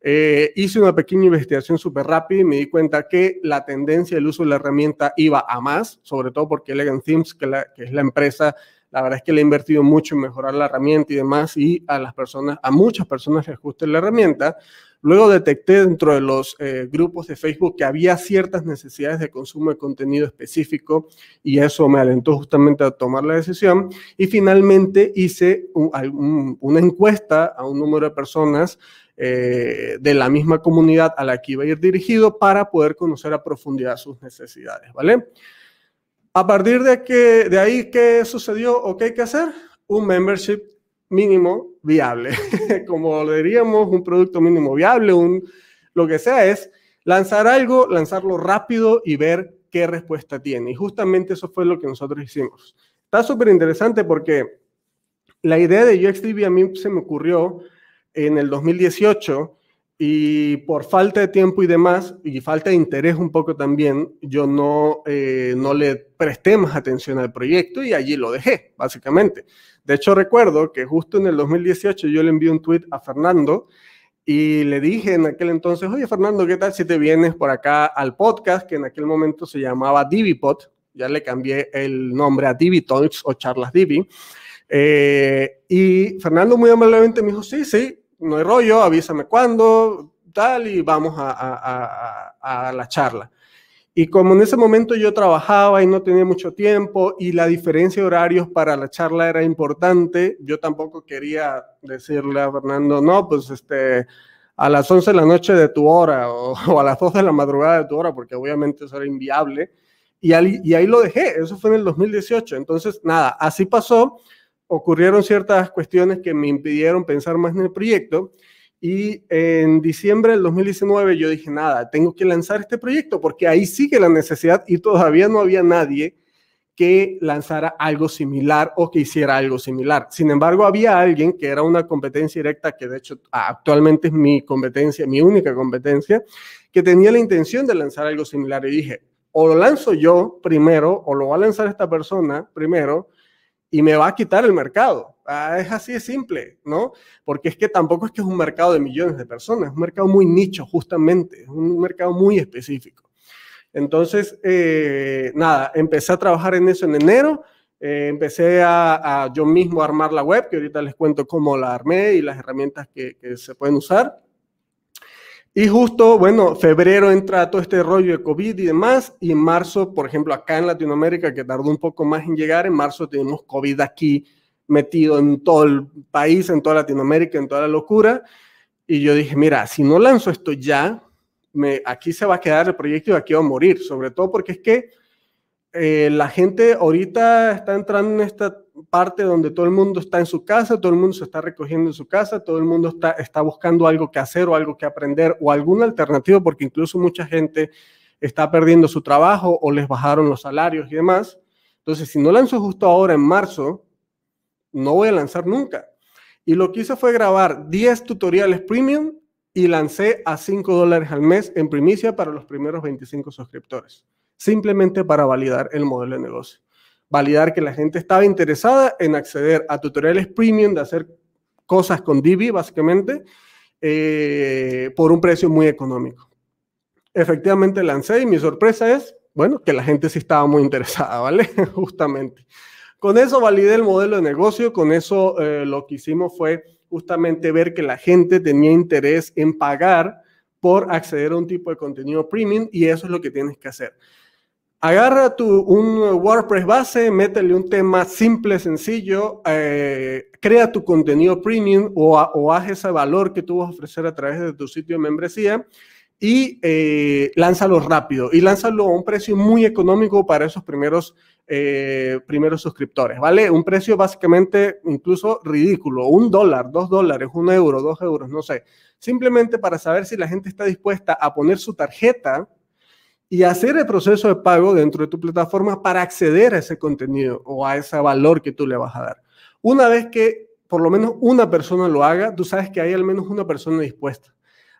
Eh, hice una pequeña investigación súper rápida y me di cuenta que la tendencia del uso de la herramienta iba a más, sobre todo porque Elegant Themes, que, que es la empresa, la verdad es que le ha invertido mucho en mejorar la herramienta y demás, y a las personas, a muchas personas les gusta la herramienta. Luego detecté dentro de los eh, grupos de Facebook que había ciertas necesidades de consumo de contenido específico y eso me alentó justamente a tomar la decisión. Y finalmente hice una encuesta a un número de personas eh, de la misma comunidad a la que iba a ir dirigido para poder conocer a profundidad sus necesidades, ¿vale? A partir de, que, de ahí, ¿qué sucedió o qué hay que hacer? Un membership mínimo viable. Como diríamos, un producto mínimo viable, un, lo que sea, es lanzar algo, lanzarlo rápido y ver qué respuesta tiene. Y justamente eso fue lo que nosotros hicimos. Está súper interesante porque la idea de UXDB a mí se me ocurrió en el 2018 y por falta de tiempo y demás, y falta de interés un poco también, yo no, eh, no le presté más atención al proyecto y allí lo dejé, básicamente. De hecho, recuerdo que justo en el 2018 yo le envié un tweet a Fernando y le dije en aquel entonces, oye Fernando, ¿qué tal si te vienes por acá al podcast que en aquel momento se llamaba DiviPod? Ya le cambié el nombre a DiviTalks o Charlas Divi. Eh, y Fernando muy amablemente me dijo, sí, sí, no hay rollo, avísame cuándo, tal, y vamos a la charla. Y como en ese momento yo trabajaba y no tenía mucho tiempo y la diferencia de horarios para la charla era importante, yo tampoco quería decirle a Fernando, no, pues este, a las 11 de la noche de tu hora o, a las 2 de la madrugada de tu hora, porque obviamente eso era inviable. Y ahí, y ahí lo dejé, eso fue en el 2018. Entonces, nada, así pasó ocurrieron ciertas cuestiones que me impidieron pensar más en el proyecto y en diciembre del 2019 yo dije, nada, tengo que lanzar este proyecto porque ahí sigue la necesidad y todavía no había nadie que lanzara algo similar o que hiciera algo similar. Sin embargo, había alguien que era una competencia directa, que de hecho actualmente es mi competencia, mi única competencia, que tenía la intención de lanzar algo similar. Y dije, o lo lanzo yo primero, o lo va a lanzar esta persona primero, y me va a quitar el mercado. Ah, es así de simple, ¿no? Porque es que tampoco es que es un mercado de millones de personas, es un mercado muy nicho justamente, es un mercado muy específico. Entonces, eh, nada, empecé a trabajar en eso en enero, eh, empecé a, yo mismo a armar la web, que ahorita les cuento cómo la armé y las herramientas que, se pueden usar. Y justo, bueno, febrero entra todo este rollo de COVID y demás, y en marzo, por ejemplo, acá en Latinoamérica, que tardó un poco más en llegar, en marzo tenemos COVID aquí metido en todo el país, en toda Latinoamérica, en toda la locura. Y yo dije, mira, si no lanzo esto ya, aquí se va a quedar el proyecto y aquí va a morir, sobre todo porque es que eh, la gente ahorita está entrando en esta parte donde todo el mundo está en su casa, todo el mundo se está recogiendo en su casa, todo el mundo está, está buscando algo que hacer o algo que aprender o alguna alternativa, porque incluso mucha gente está perdiendo su trabajo o les bajaron los salarios y demás. Entonces, si no lanzo justo ahora en marzo, no voy a lanzar nunca. Y lo que hice fue grabar 10 tutoriales premium y lancé a 5 dólares al mes en primicia para los primeros 25 suscriptores, simplemente para validar el modelo de negocio. Validar que la gente estaba interesada en acceder a tutoriales premium de hacer cosas con Divi, básicamente, eh, por un precio muy económico. Efectivamente lancé y mi sorpresa es, bueno, que la gente sí estaba muy interesada, ¿vale? Justamente. Con eso validé el modelo de negocio, con eso eh, lo que hicimos fue justamente ver que la gente tenía interés en pagar por acceder a un tipo de contenido premium y eso es lo que tienes que hacer. Agarra tu, un WordPress base, métele un tema simple, sencillo, eh, crea tu contenido premium o, o haz ese valor que tú vas a ofrecer a través de tu sitio de membresía y eh, lánzalo rápido y lánzalo a un precio muy económico para esos primeros, eh, primeros suscriptores, ¿vale? Un precio básicamente incluso ridículo, un dólar, dos dólares, un euro, dos euros, no sé. Simplemente para saber si la gente está dispuesta a poner su tarjeta y hacer el proceso de pago dentro de tu plataforma para acceder a ese contenido o a ese valor que tú le vas a dar. Una vez que por lo menos una persona lo haga, tú sabes que hay al menos una persona dispuesta.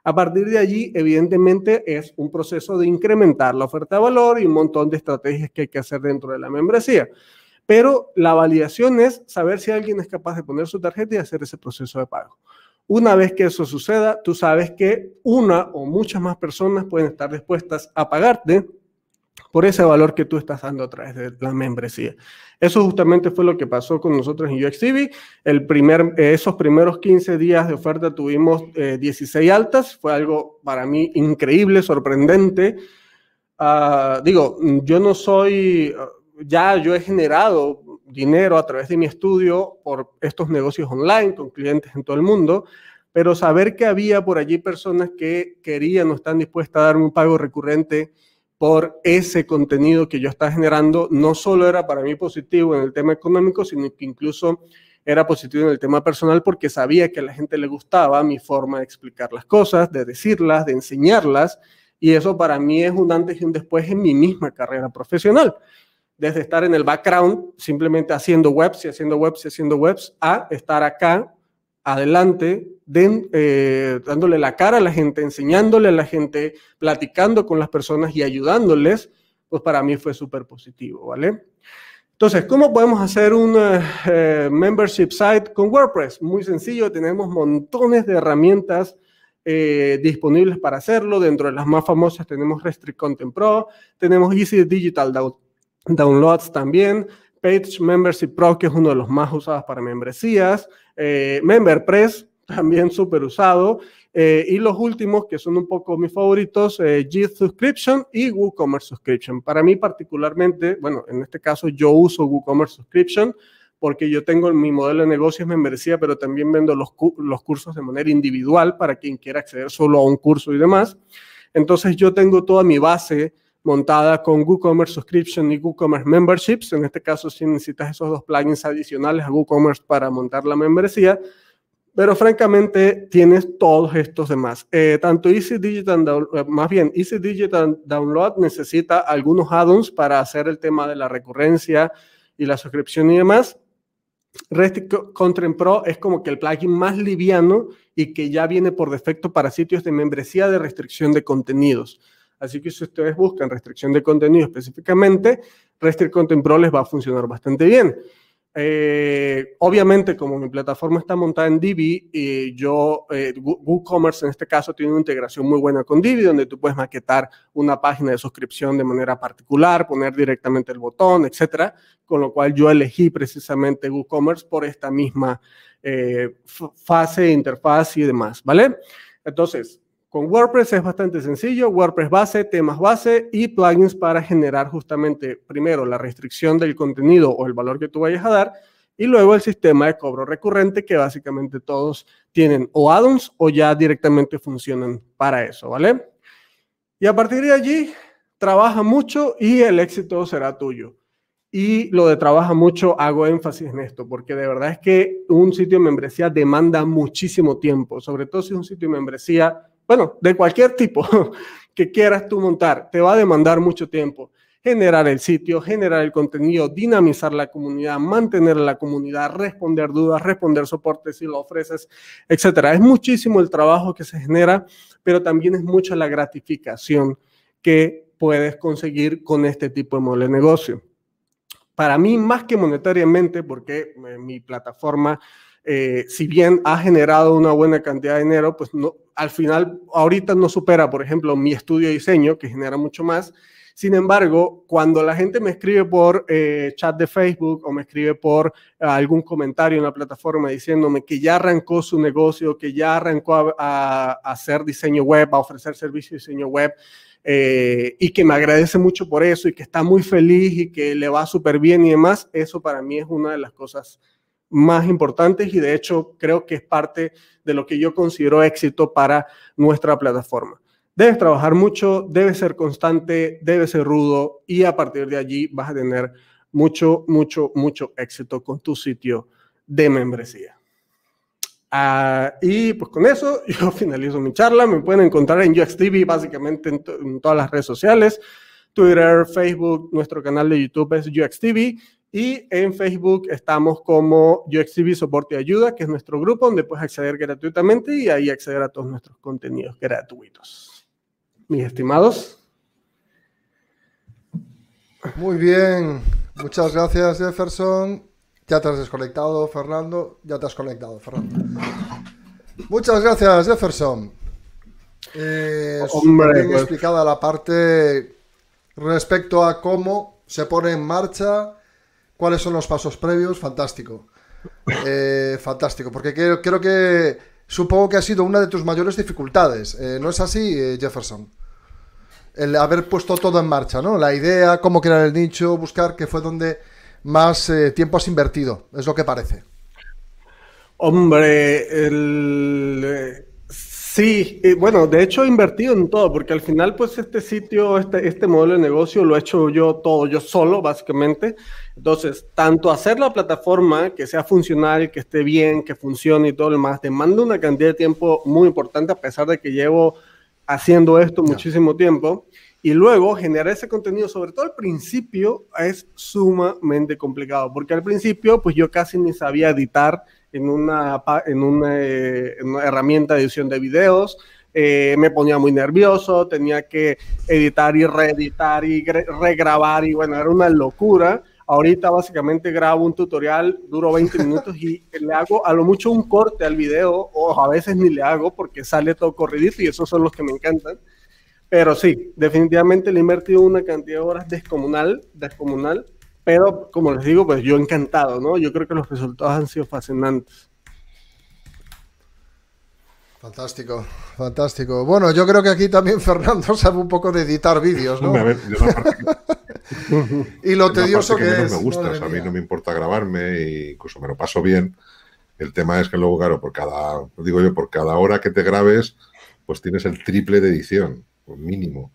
A partir de allí, evidentemente, es un proceso de incrementar la oferta de valor y un montón de estrategias que hay que hacer dentro de la membresía. Pero la validación es saber si alguien es capaz de poner su tarjeta y hacer ese proceso de pago. Una vez que eso suceda, tú sabes que una o muchas más personas pueden estar dispuestas a pagarte por ese valor que tú estás dando a través de la membresía. Eso justamente fue lo que pasó con nosotros en UXTV. El eh, esos primeros 15 días de oferta tuvimos 16 eh, altas. Fue algo para mí increíble, sorprendente. Ah, digo, yo no soy, ya yo he generado dinero a través de mi estudio por estos negocios online con clientes en todo el mundo, pero saber que había por allí personas que querían o están dispuestas a darme un pago recurrente por ese contenido que yo estaba generando, no solo era para mí positivo en el tema económico, sino que incluso era positivo en el tema personal porque sabía que a la gente le gustaba mi forma de explicar las cosas, de decirlas, de enseñarlas, y eso para mí es un antes y un después en mi misma carrera profesional. Desde estar en el background, simplemente haciendo webs y haciendo webs y haciendo webs, a estar acá adelante, eh, dándole la cara a la gente, enseñándole a la gente, platicando con las personas y ayudándoles, pues para mí fue súper positivo, ¿vale? Entonces, ¿cómo podemos hacer un eh, eh, membership site con WordPress? Muy sencillo, tenemos montones de herramientas disponibles para hacerlo. Dentro de las más famosas tenemos Restrict Content Pro, tenemos Easy Digital Downloads también, Page Membership Pro, que es uno de los más usados para membresías, eh, MemberPress, también súper usado, eh, y los últimos, que son un poco mis favoritos, eh, G Subscription y WooCommerce Subscription. Para mí particularmente, bueno, en este caso yo uso WooCommerce Subscription porque yo tengo mi modelo de negocio es membresía, pero también vendo los, los cursos de manera individual para quien quiera acceder solo a un curso y demás. Entonces yo tengo toda mi base montada con WooCommerce Subscription y WooCommerce Memberships. En este caso, si necesitas esos dos plugins adicionales a WooCommerce para montar la membresía, pero francamente tienes todos estos demás. Eh, tanto Easy Digital, eh, más bien Easy Digital Download necesita algunos add-ons para hacer el tema de la recurrencia y la suscripción y demás. Rest Content Pro es como que el plugin más liviano y que ya viene por defecto para sitios de membresía de restricción de contenidos. Así que si ustedes buscan restricción de contenido específicamente, Restrict Content Pro les va a funcionar bastante bien. Eh, obviamente, como mi plataforma está montada en Divi, y eh, yo, eh, WooCommerce en este caso tiene una integración muy buena con Divi, donde tú puedes maquetar una página de suscripción de manera particular, poner directamente el botón, etcétera. Con lo cual, yo elegí precisamente WooCommerce por esta misma fase, interfaz y demás, ¿vale? Entonces, con WordPress es bastante sencillo, WordPress base, temas base y plugins para generar justamente primero la restricción del contenido o el valor que tú vayas a dar y luego el sistema de cobro recurrente que básicamente todos tienen o add-ons o ya directamente funcionan para eso, ¿vale? Y a partir de allí, trabaja mucho y el éxito será tuyo. Y lo de trabaja mucho, hago énfasis en esto, porque de verdad es que un sitio de membresía demanda muchísimo tiempo, sobre todo si es un sitio de membresía bueno, de cualquier tipo que quieras tú montar, te va a demandar mucho tiempo. Generar el sitio, generar el contenido, dinamizar la comunidad, mantener la comunidad, responder dudas, responder soporte si lo ofreces, etcétera. Es muchísimo el trabajo que se genera, pero también es mucha la gratificación que puedes conseguir con este tipo de modelo de negocio. Para mí, más que monetariamente, porque eh, mi plataforma, eh, si bien ha generado una buena cantidad de dinero, pues no, al final ahorita no supera, por ejemplo, mi estudio de diseño, que genera mucho más. Sin embargo, cuando la gente me escribe por eh, chat de Facebook o me escribe por eh, algún comentario en la plataforma diciéndome que ya arrancó su negocio, que ya arrancó a, hacer diseño web, a ofrecer servicios de diseño web, eh, y que me agradece mucho por eso y que está muy feliz y que le va súper bien y demás, eso para mí es una de las cosas más importantes y de hecho creo que es parte de lo que yo considero éxito para nuestra plataforma. Debes trabajar mucho, debes ser constante, debes ser rudo y a partir de allí vas a tener mucho, mucho, mucho éxito con tu sitio de membresía. Ah, y pues con eso yo finalizo mi charla. Me pueden encontrar en UXTV básicamente en, en todas las redes sociales. Twitter, Facebook, nuestro canal de YouTube es UXTV. Y en Facebook estamos como Yo Exhibí Soporte y Ayuda, que es nuestro grupo donde puedes acceder gratuitamente y ahí acceder a todos nuestros contenidos gratuitos. Mis estimados. Muy bien, muchas gracias Jefferson. Ya te has desconectado, Fernando. Ya te has conectado, Fernando. Muchas gracias, Jefferson. Eh, bien pues. explicada la parte respecto a cómo se pone en marcha cuáles son los pasos previos, fantástico. Eh, fantástico, porque creo, que supongo que ha sido una de tus mayores dificultades. Eh, ¿No es así, eh, Jefferson? El haber puesto todo en marcha, ¿no? La idea, cómo crear el nicho, buscar, que fue donde más tiempo has invertido, es lo que parece. Hombre, el, Sí, bueno, de hecho he invertido en todo, porque al final pues este sitio, este, este modelo de negocio lo he hecho yo todo, yo solo básicamente. Entonces, tanto hacer la plataforma que sea funcional, que esté bien, que funcione y todo lo más, demanda una cantidad de tiempo muy importante a pesar de que llevo haciendo esto muchísimo tiempo. Y luego generar ese contenido, sobre todo al principio, es sumamente complicado, porque al principio pues yo casi ni sabía editar en una, eh, en una, herramienta de edición de videos. Eh, me ponía muy nervioso, tenía que editar y reeditar y regrabar y bueno, era una locura. Ahorita básicamente grabo un tutorial, duro 20 minutos y le hago a lo mucho un corte al video o a veces ni le hago porque sale todo corridito y esos son los que me encantan. Pero sí, definitivamente le he invertido una cantidad de horas descomunal, descomunal pero como les digo, pues yo encantado, ¿no? Yo creo que los resultados han sido fascinantes. Fantástico, fantástico. Bueno, yo creo que aquí también Fernando sabe un poco de editar vídeos, ¿no? y lo tedioso que, es. No me gusta, a mí no me importa grabarme, y, e incluso me lo paso bien. El tema es que luego, claro, por cada, digo yo, por cada hora que te grabes, pues tienes el triple de edición, mínimo.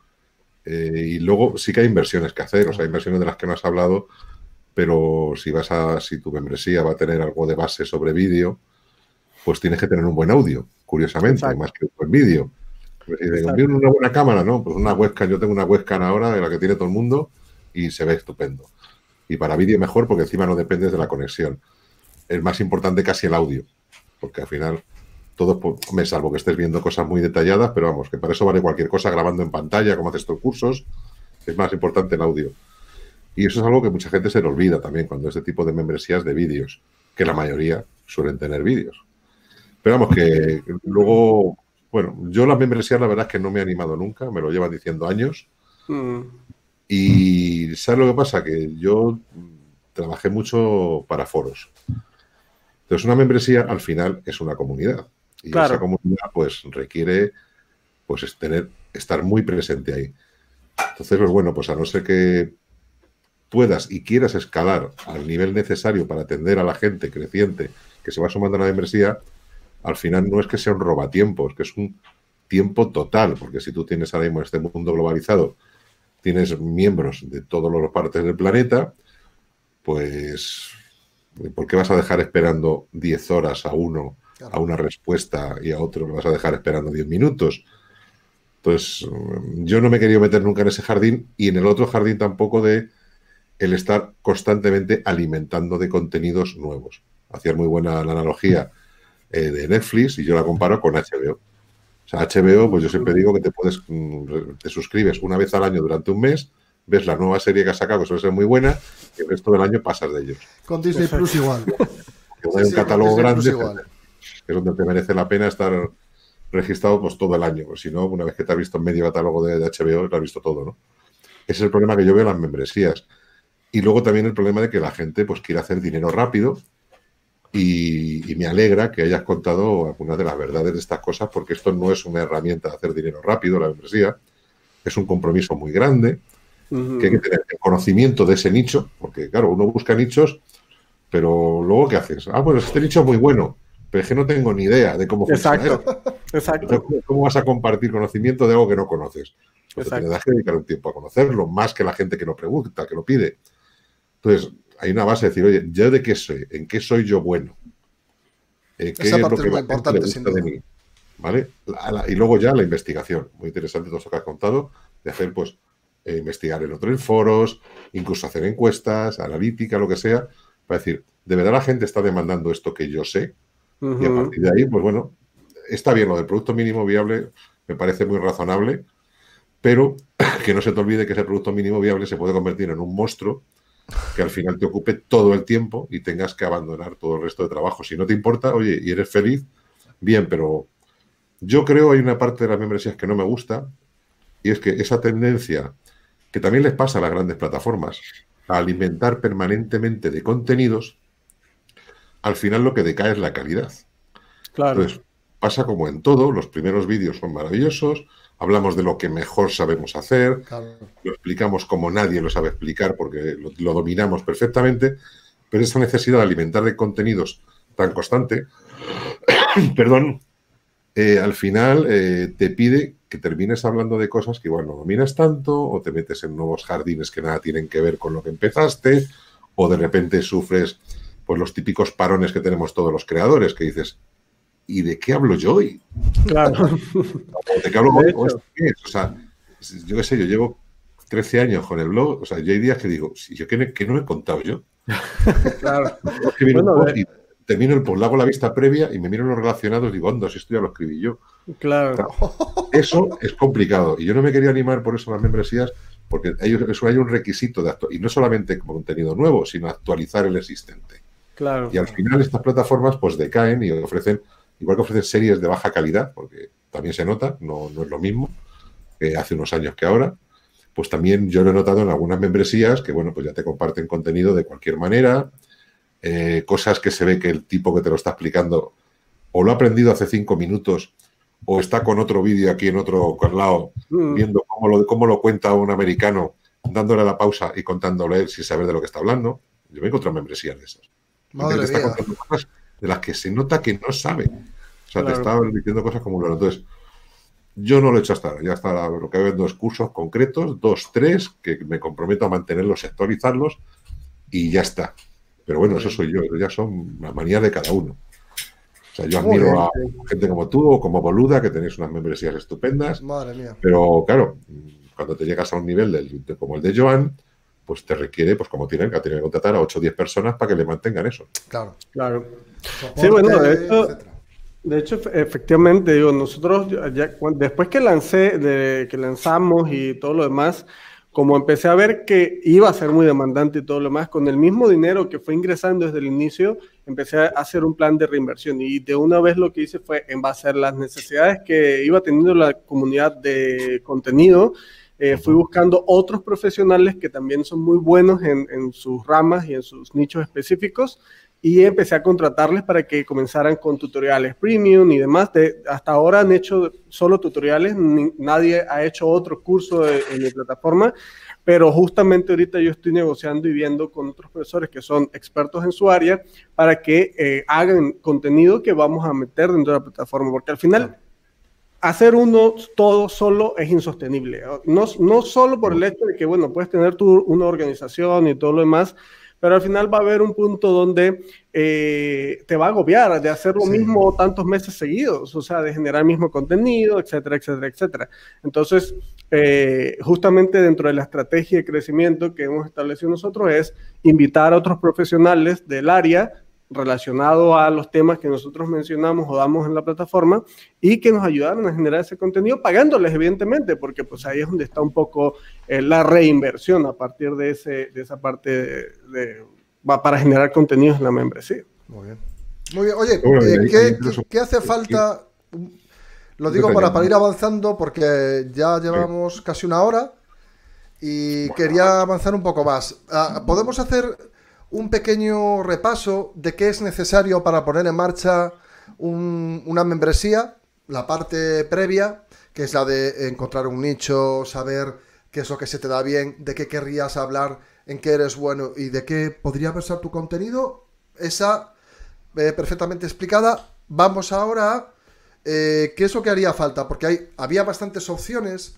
Eh, y luego sí que hay inversiones que hacer, o sea, hay inversiones de las que no has hablado, pero si vas a, si tu membresía va a tener algo de base sobre vídeo, pues tienes que tener un buen audio, curiosamente, más que un buen vídeo. una buena cámara, ¿no? Pues una webcam, yo tengo una webcam ahora de la que tiene todo el mundo y se ve estupendo. Y para vídeo mejor porque encima no dependes de la conexión. Es más importante casi el audio, porque al final todos, pues, me salvo que estés viendo cosas muy detalladas, pero vamos, que para eso vale cualquier cosa grabando en pantalla, como haces tus cursos, es más importante el audio. Y eso es algo que mucha gente se le olvida también cuando este tipo de membresías de vídeos, que la mayoría suelen tener vídeos. Pero vamos, que luego, bueno, yo las membresías la verdad es que no me he animado nunca, me lo llevan diciendo años. Mm. Y ¿sabes lo que pasa? Que yo trabajé mucho para foros. Entonces, una membresía al final es una comunidad. Y esa comunidad pues requiere pues tener, estar muy presente ahí. Entonces, pues bueno, pues a no ser que puedas y quieras escalar al nivel necesario para atender a la gente creciente que se va sumando a la diversidad, al final no es que sea un robatiempo, es que es un tiempo total, porque si tú tienes ahora mismo en este mundo globalizado, tienes miembros de todas las partes del planeta, pues ¿por qué vas a dejar esperando 10 horas a uno a una respuesta y a otro lo vas a dejar esperando 10 minutos. Entonces, pues, mm, yo no me he querido meter nunca en ese jardín y en el otro jardín tampoco de el estar constantemente alimentando de contenidos nuevos. Hacía muy buena la analogía eh, de Netflix y yo la comparo con HBO. O sea, HBO, pues yo siempre digo que te puedes, mm, te suscribes una vez al año durante un mes, ves la nueva serie que ha sacado, que suele ser muy buena, y el resto del año pasas de ellos. Con Disney Plus igual. Hay un catálogo grande es donde te merece la pena estar registrado pues todo el año, pues, si no, una vez que te has visto en medio catálogo de, de, HBO, lo has visto todo, ¿no? Ese es el problema que yo veo en las membresías. Y luego también el problema de que la gente pues quiere hacer dinero rápido y, me alegra que hayas contado algunas de las verdades de estas cosas porque esto no es una herramienta de hacer dinero rápido, la membresía, es un compromiso muy grande, que hay que tener el conocimiento de ese nicho, porque claro, uno busca nichos, pero luego ¿qué haces? Ah, bueno, este nicho es muy bueno, pero es que no tengo ni idea de cómo funciona. Exacto, exacto. ¿Cómo vas a compartir conocimiento de algo que no conoces? Pues que dedicar un tiempo a conocerlo, más que la gente que lo pregunta, que lo pide. Entonces, hay una base de decir, oye, ¿yo de qué soy? ¿En qué soy yo bueno? ¿Qué Esa es parte lo es más importante, De mí? ¿Vale? y luego ya la investigación. Muy interesante todo eso que has contado, de hacer, pues, eh, investigar en otros foros, incluso hacer encuestas, analítica, lo que sea, para decir, ¿de verdad la gente está demandando esto que yo sé? Y a partir de ahí, pues bueno, está bien lo del producto mínimo viable, me parece muy razonable, pero que no se te olvide que ese producto mínimo viable se puede convertir en un monstruo que al final te ocupe todo el tiempo y tengas que abandonar todo el resto de trabajo. Si no te importa, oye, y eres feliz, bien, pero yo creo hay una parte de las membresías que no me gusta y es que esa tendencia que también les pasa a las grandes plataformas a alimentar permanentemente de contenidos al final lo que decae es la calidad. Claro. Entonces, pasa como en todo, los primeros vídeos son maravillosos, hablamos de lo que mejor sabemos hacer, lo explicamos como nadie lo sabe explicar porque lo, dominamos perfectamente, pero esa necesidad de alimentar de contenidos tan constante, perdón, eh, al final eh, te pide que termines hablando de cosas que igual no dominas tanto o te metes en nuevos jardines que nada tienen que ver con lo que empezaste o de repente sufres pues los típicos parones que tenemos todos los creadores, que dices, ¿y de qué hablo yo hoy? Claro. ¿De qué hablo hoy? O sea, yo qué sé, yo llevo 13 años con el blog, o sea, yo hay días que digo, si yo qué, no no he contado yo. claro. termino el post, hago la vista previa y me miro los relacionados y digo, anda, si esto ya lo escribí yo. Claro. Eso es complicado. Y yo no me quería animar por eso las membresías, porque hay, eso hay un requisito de y no solamente como contenido nuevo, sino actualizar el existente. Y al final estas plataformas pues decaen y ofrecen, igual que ofrecen series de baja calidad, porque también se nota, no, es lo mismo que hace unos años que ahora, pues también yo lo he notado en algunas membresías que, bueno, pues ya te comparten contenido de cualquier manera, eh, cosas que se ve que el tipo que te lo está explicando o lo ha aprendido hace cinco minutos o está con otro vídeo aquí en otro lado mm. viendo cómo lo, cómo lo cuenta un americano, dándole la pausa y contándole sin saber de lo que está hablando. Yo me he encontrado membresías de esas. Madre de las que se nota que no sabe. O sea, te está diciendo cosas como lo Entonces, yo no lo he hecho hasta ahora. Ya está lo que hay dos cursos concretos, dos, tres, que me comprometo a mantenerlos, actualizarlos y ya está. Pero bueno, eso soy yo, pero ya son las manías de cada uno. O sea, yo admiro a gente como tú o como Boluda, que tenéis unas membresías estupendas. Madre mía. Pero claro, cuando te llegas a un nivel del como el de Joan, pues te requiere, pues como tienen, que que contratar a 8 o 10 personas para que le mantengan eso. Claro, claro. sí, bueno, de hecho, efectivamente, digo, nosotros, ya, después que lancé, de, que lanzamos y todo lo demás, como empecé a ver que iba a ser muy demandante y todo lo demás, con el mismo dinero que fue ingresando desde el inicio, empecé a hacer un plan de reinversión y de una vez lo que hice fue en base a las necesidades que iba teniendo la comunidad de contenido, eh, fui buscando otros profesionales que también son muy buenos en, sus ramas y en sus nichos específicos y empecé a contratarles para que comenzaran con tutoriales premium y demás. hasta ahora han hecho solo tutoriales, nadie ha hecho otro curso en mi plataforma, pero justamente ahorita yo estoy negociando y viendo con otros profesores que son expertos en su área para que eh, hagan contenido que vamos a meter dentro de la plataforma, porque al final hacer uno todo solo es insostenible. No, solo por el hecho de que, bueno, puedes tener tu, una organización y todo lo demás, pero al final va a haber un punto donde eh, te va a agobiar de hacer lo mismo tantos meses seguidos, o sea, de generar el mismo contenido, etcétera, etcétera, etcétera. Entonces, eh, justamente dentro de la estrategia de crecimiento que hemos establecido nosotros es invitar a otros profesionales del área relacionado a los temas que nosotros mencionamos o damos en la plataforma y que nos ayudaron a generar ese contenido pagándoles evidentemente porque pues ahí es donde está un poco eh, la reinversión a partir de, ese, esa parte de, para generar contenidos en la membresía. Muy bien. Muy bien. Oye, eh, ¿qué, hace falta? Lo digo para, para ir avanzando porque ya llevamos casi una hora y quería avanzar un poco más. Ah, ¿Podemos hacer un pequeño repaso de qué es necesario para poner en marcha una membresía, la parte previa, que es la de encontrar un nicho, saber qué es lo que se te da bien, de qué querrías hablar, en qué eres bueno y de qué podría versar tu contenido, esa eh, perfectamente explicada. Vamos ahora a eh, qué es lo que haría falta, porque había bastantes opciones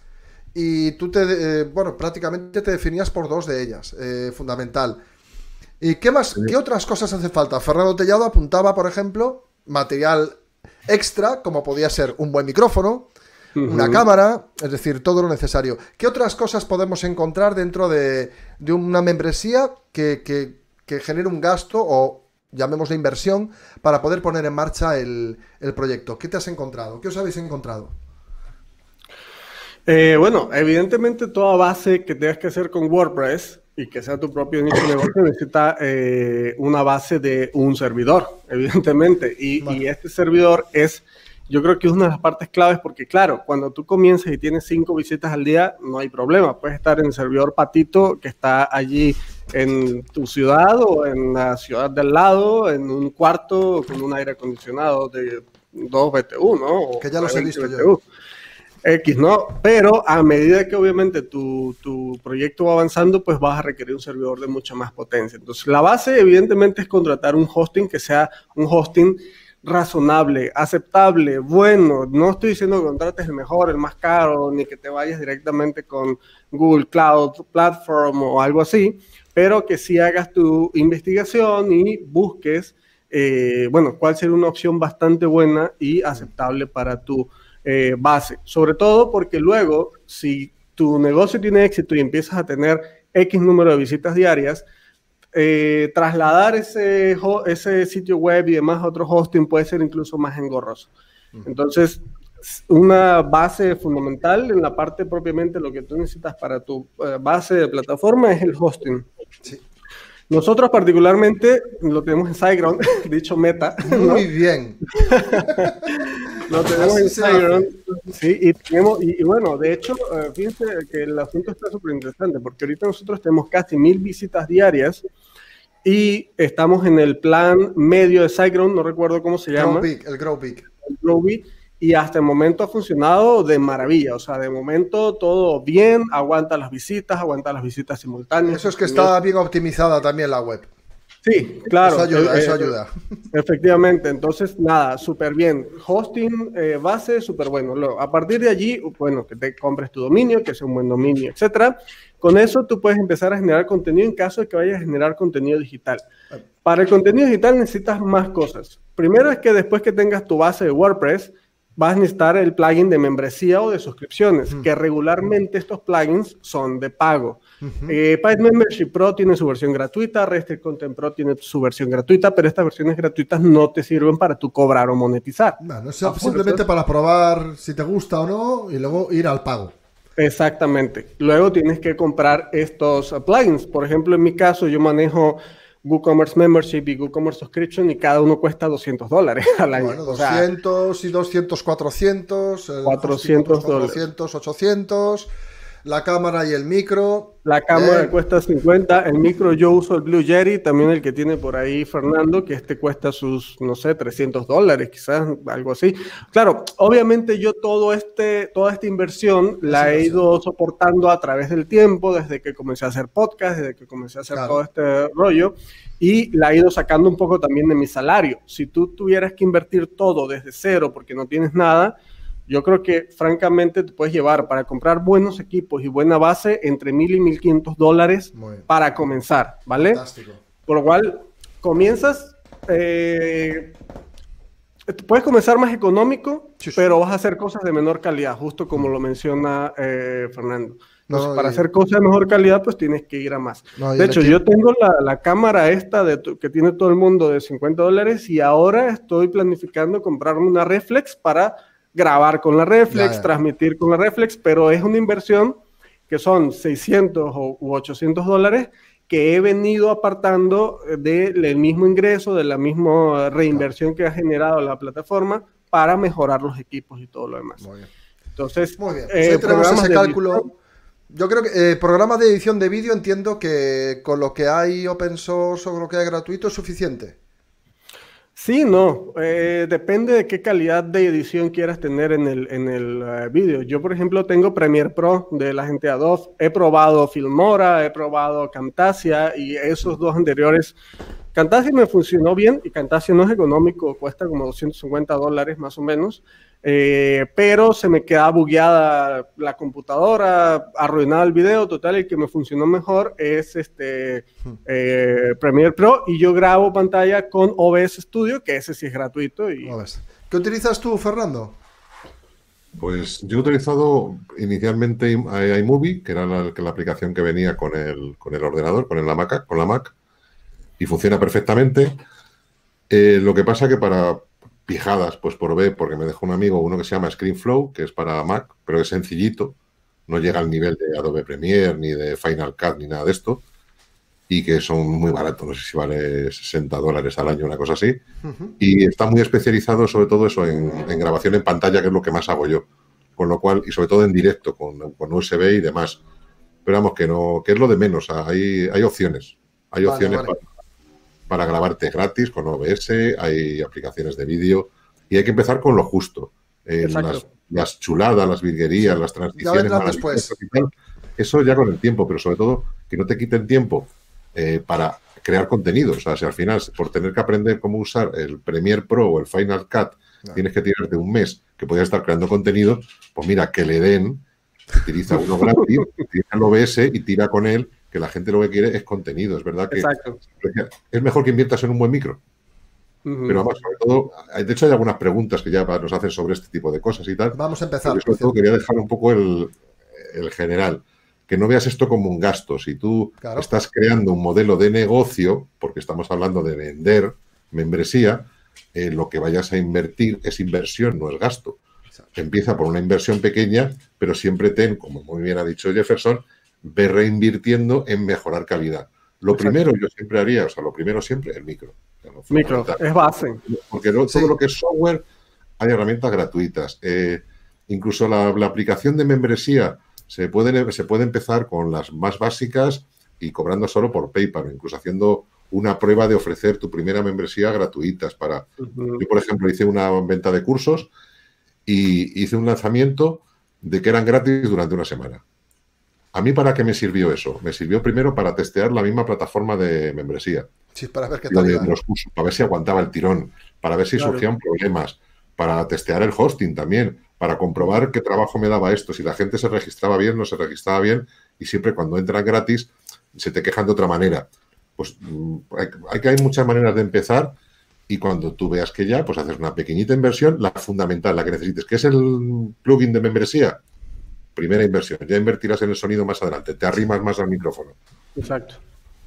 y tú te, eh, bueno, prácticamente te definías por dos de ellas, fundamental ¿Y qué más, qué otras cosas hace falta? Fernando Tellado apuntaba, por ejemplo, material extra, como podía ser un buen micrófono, una cámara, es decir, todo lo necesario. ¿Qué otras cosas podemos encontrar dentro de, una membresía que, genere un gasto o llamémosle inversión para poder poner en marcha el, proyecto? ¿Qué te has encontrado? ¿Qué os habéis encontrado? Eh, bueno, evidentemente toda base que tengas que hacer con WordPress y que sea tu propio nicho de negocio, necesita eh, una base de un servidor, evidentemente. Y, este servidor es, yo creo que es una de las partes claves, porque claro, cuando tú comienzas y tienes cinco visitas al día, no hay problema. Puedes estar en el servidor Patito, que está allí en tu ciudad o en la ciudad del lado, en un cuarto con un aire acondicionado de 2 BTU, ¿no? que ya lo he visto yo. X, ¿no? Pero a medida que obviamente tu, proyecto va avanzando, pues vas a requerir un servidor de mucha más potencia. Entonces, la base evidentemente es contratar un hosting que sea un hosting razonable, aceptable, bueno. No estoy diciendo que contrates el mejor, el más caro, ni que te vayas directamente con Google Cloud Platform o algo así, pero que sí hagas tu investigación y busques, eh, bueno, cuál sería una opción bastante buena y aceptable para tu eh, base. Sobre todo porque luego, si tu negocio tiene éxito y empiezas a tener X número de visitas diarias, eh, trasladar ese, ese sitio web y demás a otro hosting puede ser incluso más engorroso. Entonces, una base fundamental en la parte propiamente lo que tú necesitas para tu eh, base de plataforma es el hosting. Sí. Nosotros particularmente lo tenemos en SiteGround, dicho meta. Muy bien. lo tenemos en SiteGround. Sí, y, y, bueno, de hecho, eh, fíjense que el asunto está súper interesante, porque ahorita nosotros tenemos casi mil visitas diarias y estamos en el plan medio de SiteGround, no recuerdo cómo se llama. el Grow y hasta el momento ha funcionado de maravilla. O sea, de momento todo bien, aguanta las visitas, aguanta las visitas simultáneas. Eso es que está bien optimizada también la web. Sí, claro. Eso eh, eh, ayuda, Efectivamente, entonces nada, súper bien. Hosting eh, base, súper bueno. a partir de allí, bueno, que te compres tu dominio, que sea un buen dominio, etcétera. Con eso tú puedes empezar a generar contenido en caso de que vayas a generar contenido digital. Para el contenido digital necesitas más cosas. Primero es que después que tengas tu base de WordPress, vas a necesitar el plugin de membresía o de suscripciones, que regularmente estos plugins son de pago. Uh Membership Pro tiene su versión gratuita, Restrict Content Pro tiene su versión gratuita, pero estas versiones gratuitas no te sirven para tu cobrar o monetizar. simplemente para probar si te gusta o no y luego ir al pago. Exactamente. Luego tienes que comprar estos plugins. Por ejemplo, en mi caso yo manejo WooCommerce Membership y WooCommerce Subscription y cada uno cuesta 200 dólares al año. 200 y 200, 400, 400, dólares 400 800. La cámara y el micro. La cámara cuesta 50, el micro yo uso el Blue Jerry, también el que tiene por ahí Fernando, que este cuesta sus, no sé, 300 dólares, quizás algo así. Claro, obviamente yo todo este, toda esta inversión la he ido soportando a través del tiempo, desde que comencé a hacer podcast, desde que comencé a hacer todo este rollo, y la he ido sacando un poco también de mi salario. Si tú tuvieras que invertir todo desde cero porque no tienes nada, yo creo que francamente te puedes llevar para comprar buenos equipos y buena base entre mil y mil quinientos dólares para comenzar, ¿vale? Por lo cual, comienzas, eh, puedes comenzar más económico, pero vas a hacer cosas de menor calidad, justo como lo menciona eh, Fernando. para hacer cosas de mejor calidad, pues tienes que ir a más. de hecho, yo tengo la, cámara esta de que tiene todo el mundo de 50 dólares y ahora estoy planificando comprarme una reflex para grabar con la reflex, transmitir con la reflex, pero es una inversión que son 600 o, u 800 dólares que he venido apartando eh, del mismo ingreso, de la misma reinversión que ha generado la plataforma para mejorar los equipos y todo lo demás. Muy bien. Entonces, Muy bien. Eh, ese cálculo. Yo creo que eh, programa de edición de vídeo entiendo que con lo que hay open source o lo que hay gratuito es suficiente. Sí, no. Eh, depende de qué calidad de edición quieras tener en el, en el eh, vídeo. Yo, por ejemplo, tengo Premiere Pro de la gente Adobe. He probado Filmora, he probado Camtasia y esos dos anteriores Camtasia me funcionó bien y Camtasia no es económico, cuesta como 250 dólares más o menos, eh, pero se me queda bugueada la computadora, arruinado el video, total, el que me funcionó mejor es este hmm. eh, Premiere Pro y yo grabo pantalla con OBS Studio, que ese sí es gratuito. Y... ¿Qué utilizas tú, Fernando? Pues yo he utilizado inicialmente iMovie, que era la, aplicación que venía con el, con el ordenador, con, la Mac, con la Mac y funciona perfectamente. Eh, lo que pasa que para pijadas, pues por B, porque me dejó un amigo uno que se llama ScreenFlow, que es para Mac, pero es sencillito, no llega al nivel de Adobe Premiere, ni de Final Cut, ni nada de esto, y que son muy baratos, no sé si vale 60 dólares al año, una cosa así, y está muy especializado sobre todo eso en, grabación en pantalla, que es lo que más hago yo, con lo cual, y sobre todo en directo, con, USB y demás. Pero vamos, que, no, que es lo de menos, hay, hay opciones, hay opciones para para grabarte gratis con OBS, hay aplicaciones de vídeo y hay que empezar con lo justo. Eh, las, chuladas, las virguerías, las transiciones. eso ya con el tiempo, pero sobre todo que no te quiten tiempo eh, para crear contenido. O sea, si al final, por tener que aprender cómo usar el Premiere Pro o el Final Cut, tienes que tirarte un mes que podías estar creando contenido, pues mira, que le den, utiliza uno gratis, utiliza el OBS y tira con él que la gente lo que quiere es contenido. Es verdad que es mejor que inviertas en un buen micro. Pero vamos, sobre todo, de hecho hay algunas preguntas que ya nos hacen sobre este tipo de cosas y tal. Vamos a empezar. Sobre todo quería dejar un poco el, el general que no veas esto como un gasto. Si tú estás creando un modelo de negocio, porque estamos hablando de vender membresía, eh, lo que vayas a invertir es inversión, no es gasto. Empieza por una inversión pequeña, pero siempre ten, como muy bien ha dicho Jefferson, ve reinvirtiendo en mejorar calidad. Lo primero yo siempre haría, o sea, lo primero siempre, el micro. Micro, es base. Porque todo lo que es software, hay herramientas gratuitas. Eh, incluso la, aplicación de membresía se puede, se puede empezar con las más básicas y cobrando solo por PayPal, incluso haciendo una prueba de ofrecer tu primera membresía gratuitas para... Yo, por ejemplo, hice una venta de cursos y hice un lanzamiento de que eran gratis durante una semana. ¿A mí para qué me sirvió eso? Me sirvió primero para testear la misma plataforma de membresía. Sí, para ver qué tal. para ver si aguantaba el tirón, para ver si surgían problemas, para testear el hosting también, para comprobar qué trabajo me daba esto, si la gente se registraba bien, no se registraba bien, y siempre cuando entran gratis se te quejan de otra manera. Pues mm, hay, hay muchas maneras de empezar y cuando tú veas que ya, pues haces una pequeñita inversión, la fundamental, la que necesites, que es el plugin de membresía, Primera inversión. Ya invertirás en el sonido más adelante. Te arrimas más al micrófono. Exacto.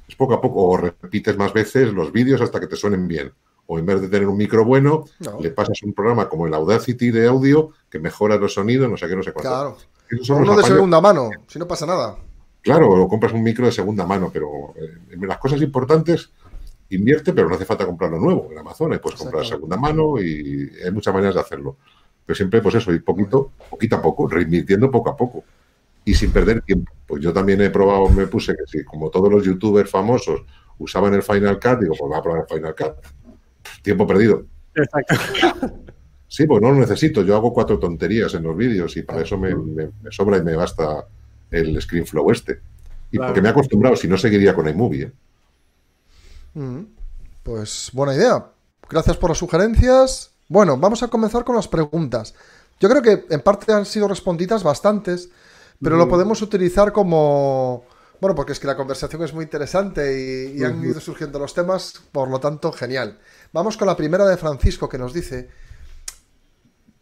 Es poco a poco. O repites más veces los vídeos hasta que te suenen bien. O en vez de tener un micro bueno, le pasas un programa como el Audacity de audio que mejora los sonidos, no sé qué, no sé cuánto. Claro. uno de segunda mano, si no pasa nada. Claro, o compras un micro de segunda mano, pero eh, las cosas importantes invierte, pero no hace falta comprarlo nuevo en Amazon. Puedes comprar de segunda mano y hay muchas maneras de hacerlo. Pero siempre, pues eso, ir poquito, poquito a poco, reinvirtiendo poco a poco y sin perder tiempo. Pues yo también he probado, me puse que si, como todos los youtubers famosos usaban el Final Cut, digo, pues va a probar el Final Cut. Tiempo perdido. Exacto. Sí, pues no lo necesito. Yo hago cuatro tonterías en los vídeos y para eso me, sobra y me basta el Screen Flow este. Y porque me he acostumbrado, si no seguiría con iMovie. ¿eh? Mm. pues buena idea. Gracias por las sugerencias. Bueno, vamos a comenzar con las preguntas. Yo creo que en parte han sido respondidas bastantes, pero lo mm. podemos utilizar como... Bueno, porque es que la conversación es muy interesante y, han ido surgiendo los temas, por lo tanto, genial. Vamos con la primera de Francisco que nos dice,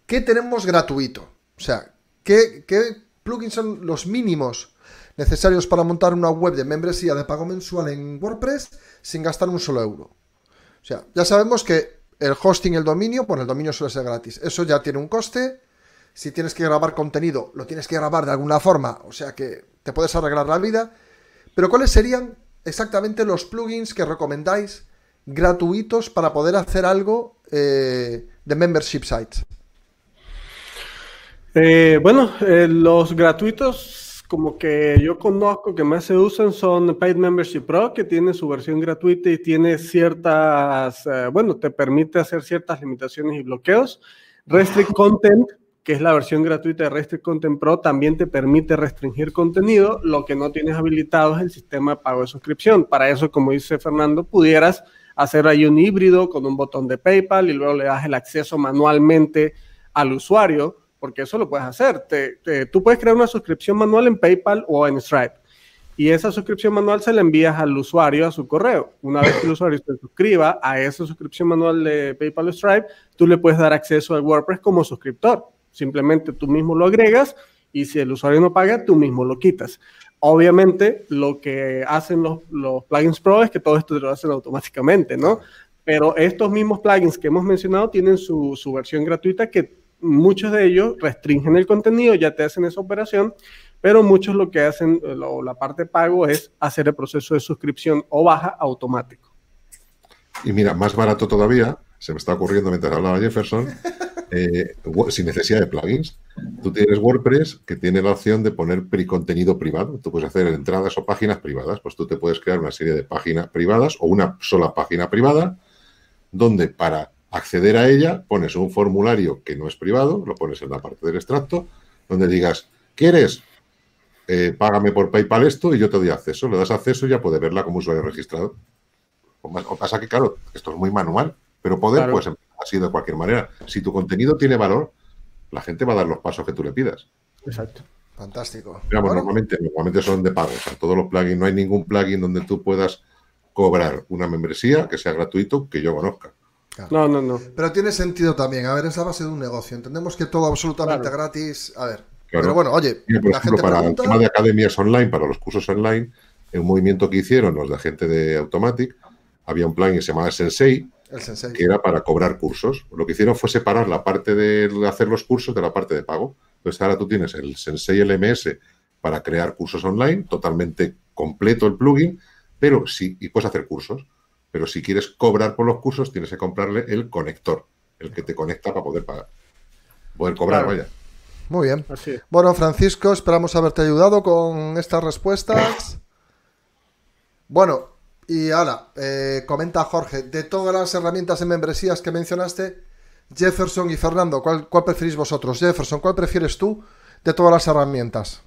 ¿qué tenemos gratuito? O sea, ¿qué, qué plugins son los mínimos necesarios para montar una web de membresía de pago mensual en WordPress sin gastar un solo euro? O sea, ya sabemos que el hosting, el dominio, pues el dominio suele ser gratis. Eso ya tiene un coste. Si tienes que grabar contenido, lo tienes que grabar de alguna forma. O sea que te puedes arreglar la vida. Pero ¿cuáles serían exactamente los plugins que recomendáis gratuitos para poder hacer algo eh, de membership sites? Eh, bueno, eh, los gratuitos como que yo conozco que más se usan son Paid Membership Pro, que tiene su versión gratuita y tiene ciertas, eh, bueno, te permite hacer ciertas limitaciones y bloqueos. Restrict Content, que es la versión gratuita de Restrict Content Pro, también te permite restringir contenido. Lo que no tienes habilitado es el sistema de pago de suscripción. Para eso, como dice Fernando, pudieras hacer ahí un híbrido con un botón de PayPal y luego le das el acceso manualmente al usuario porque eso lo puedes hacer. tú puedes crear una suscripción manual en PayPal o en Stripe. Y esa suscripción manual se la envías al usuario a su correo. Una vez que el usuario se suscriba a esa suscripción manual de PayPal o Stripe, tú le puedes dar acceso al WordPress como suscriptor. Simplemente tú mismo lo agregas y si el usuario no paga, tú mismo lo quitas. Obviamente, lo que hacen los, plugins pro es que todo esto lo hacen automáticamente, ¿no? Pero estos mismos plugins que hemos mencionado tienen su, su versión gratuita que muchos de ellos restringen el contenido, ya te hacen esa operación, pero muchos lo que hacen, eh, la parte de pago, es hacer el proceso de suscripción o baja automático. Y mira, más barato todavía, se me está ocurriendo mientras hablaba Jefferson, eh, sin necesidad de plugins. Tú tienes WordPress que tiene la opción de poner contenido privado. Tú puedes hacer entradas o páginas privadas. Pues tú te puedes crear una serie de páginas privadas o una sola página privada donde para acceder a ella, pones un formulario que no es privado, lo pones en la parte del extracto, donde digas, ¿quieres? Eh, págame por PayPal esto y yo te doy acceso. Le das acceso y ya puede verla como usuario registrado. O, pasa que, claro, esto es muy manual, pero poder, pues, ha sido de cualquier manera. Si tu contenido tiene valor, la gente va a dar los pasos que tú le pidas. Exacto. Fantástico. Pues, normalmente, normalmente son de pago. O todos los plugins, no hay ningún plugin donde tú puedas cobrar una membresía que sea gratuito que yo conozca. No, no, no. Pero tiene sentido también. A ver, es la base de un negocio. Entendemos que todo absolutamente gratis. A ver. Pero bueno, oye, por la ejemplo, gente para el tema de academias online, para los cursos online, en un movimiento que hicieron los de gente de Automatic, había un plan que se llamaba Sensei, que era para cobrar cursos. Lo que hicieron fue separar la parte de hacer los cursos de la parte de pago. Entonces ahora tú tienes el Sensei LMS para crear cursos online, totalmente completo el plugin, pero sí, y puedes hacer cursos. Pero si quieres cobrar por los cursos, tienes que comprarle el conector, el que te conecta para poder pagar. Poder cobrar, vaya. Muy bien. Bueno, Francisco, esperamos haberte ayudado con estas respuestas. Bueno, y ahora, eh, comenta Jorge, de todas las herramientas en membresías que mencionaste, Jefferson y Fernando, ¿cuál preferís vosotros? Jefferson, ¿cuál prefieres tú de todas las herramientas?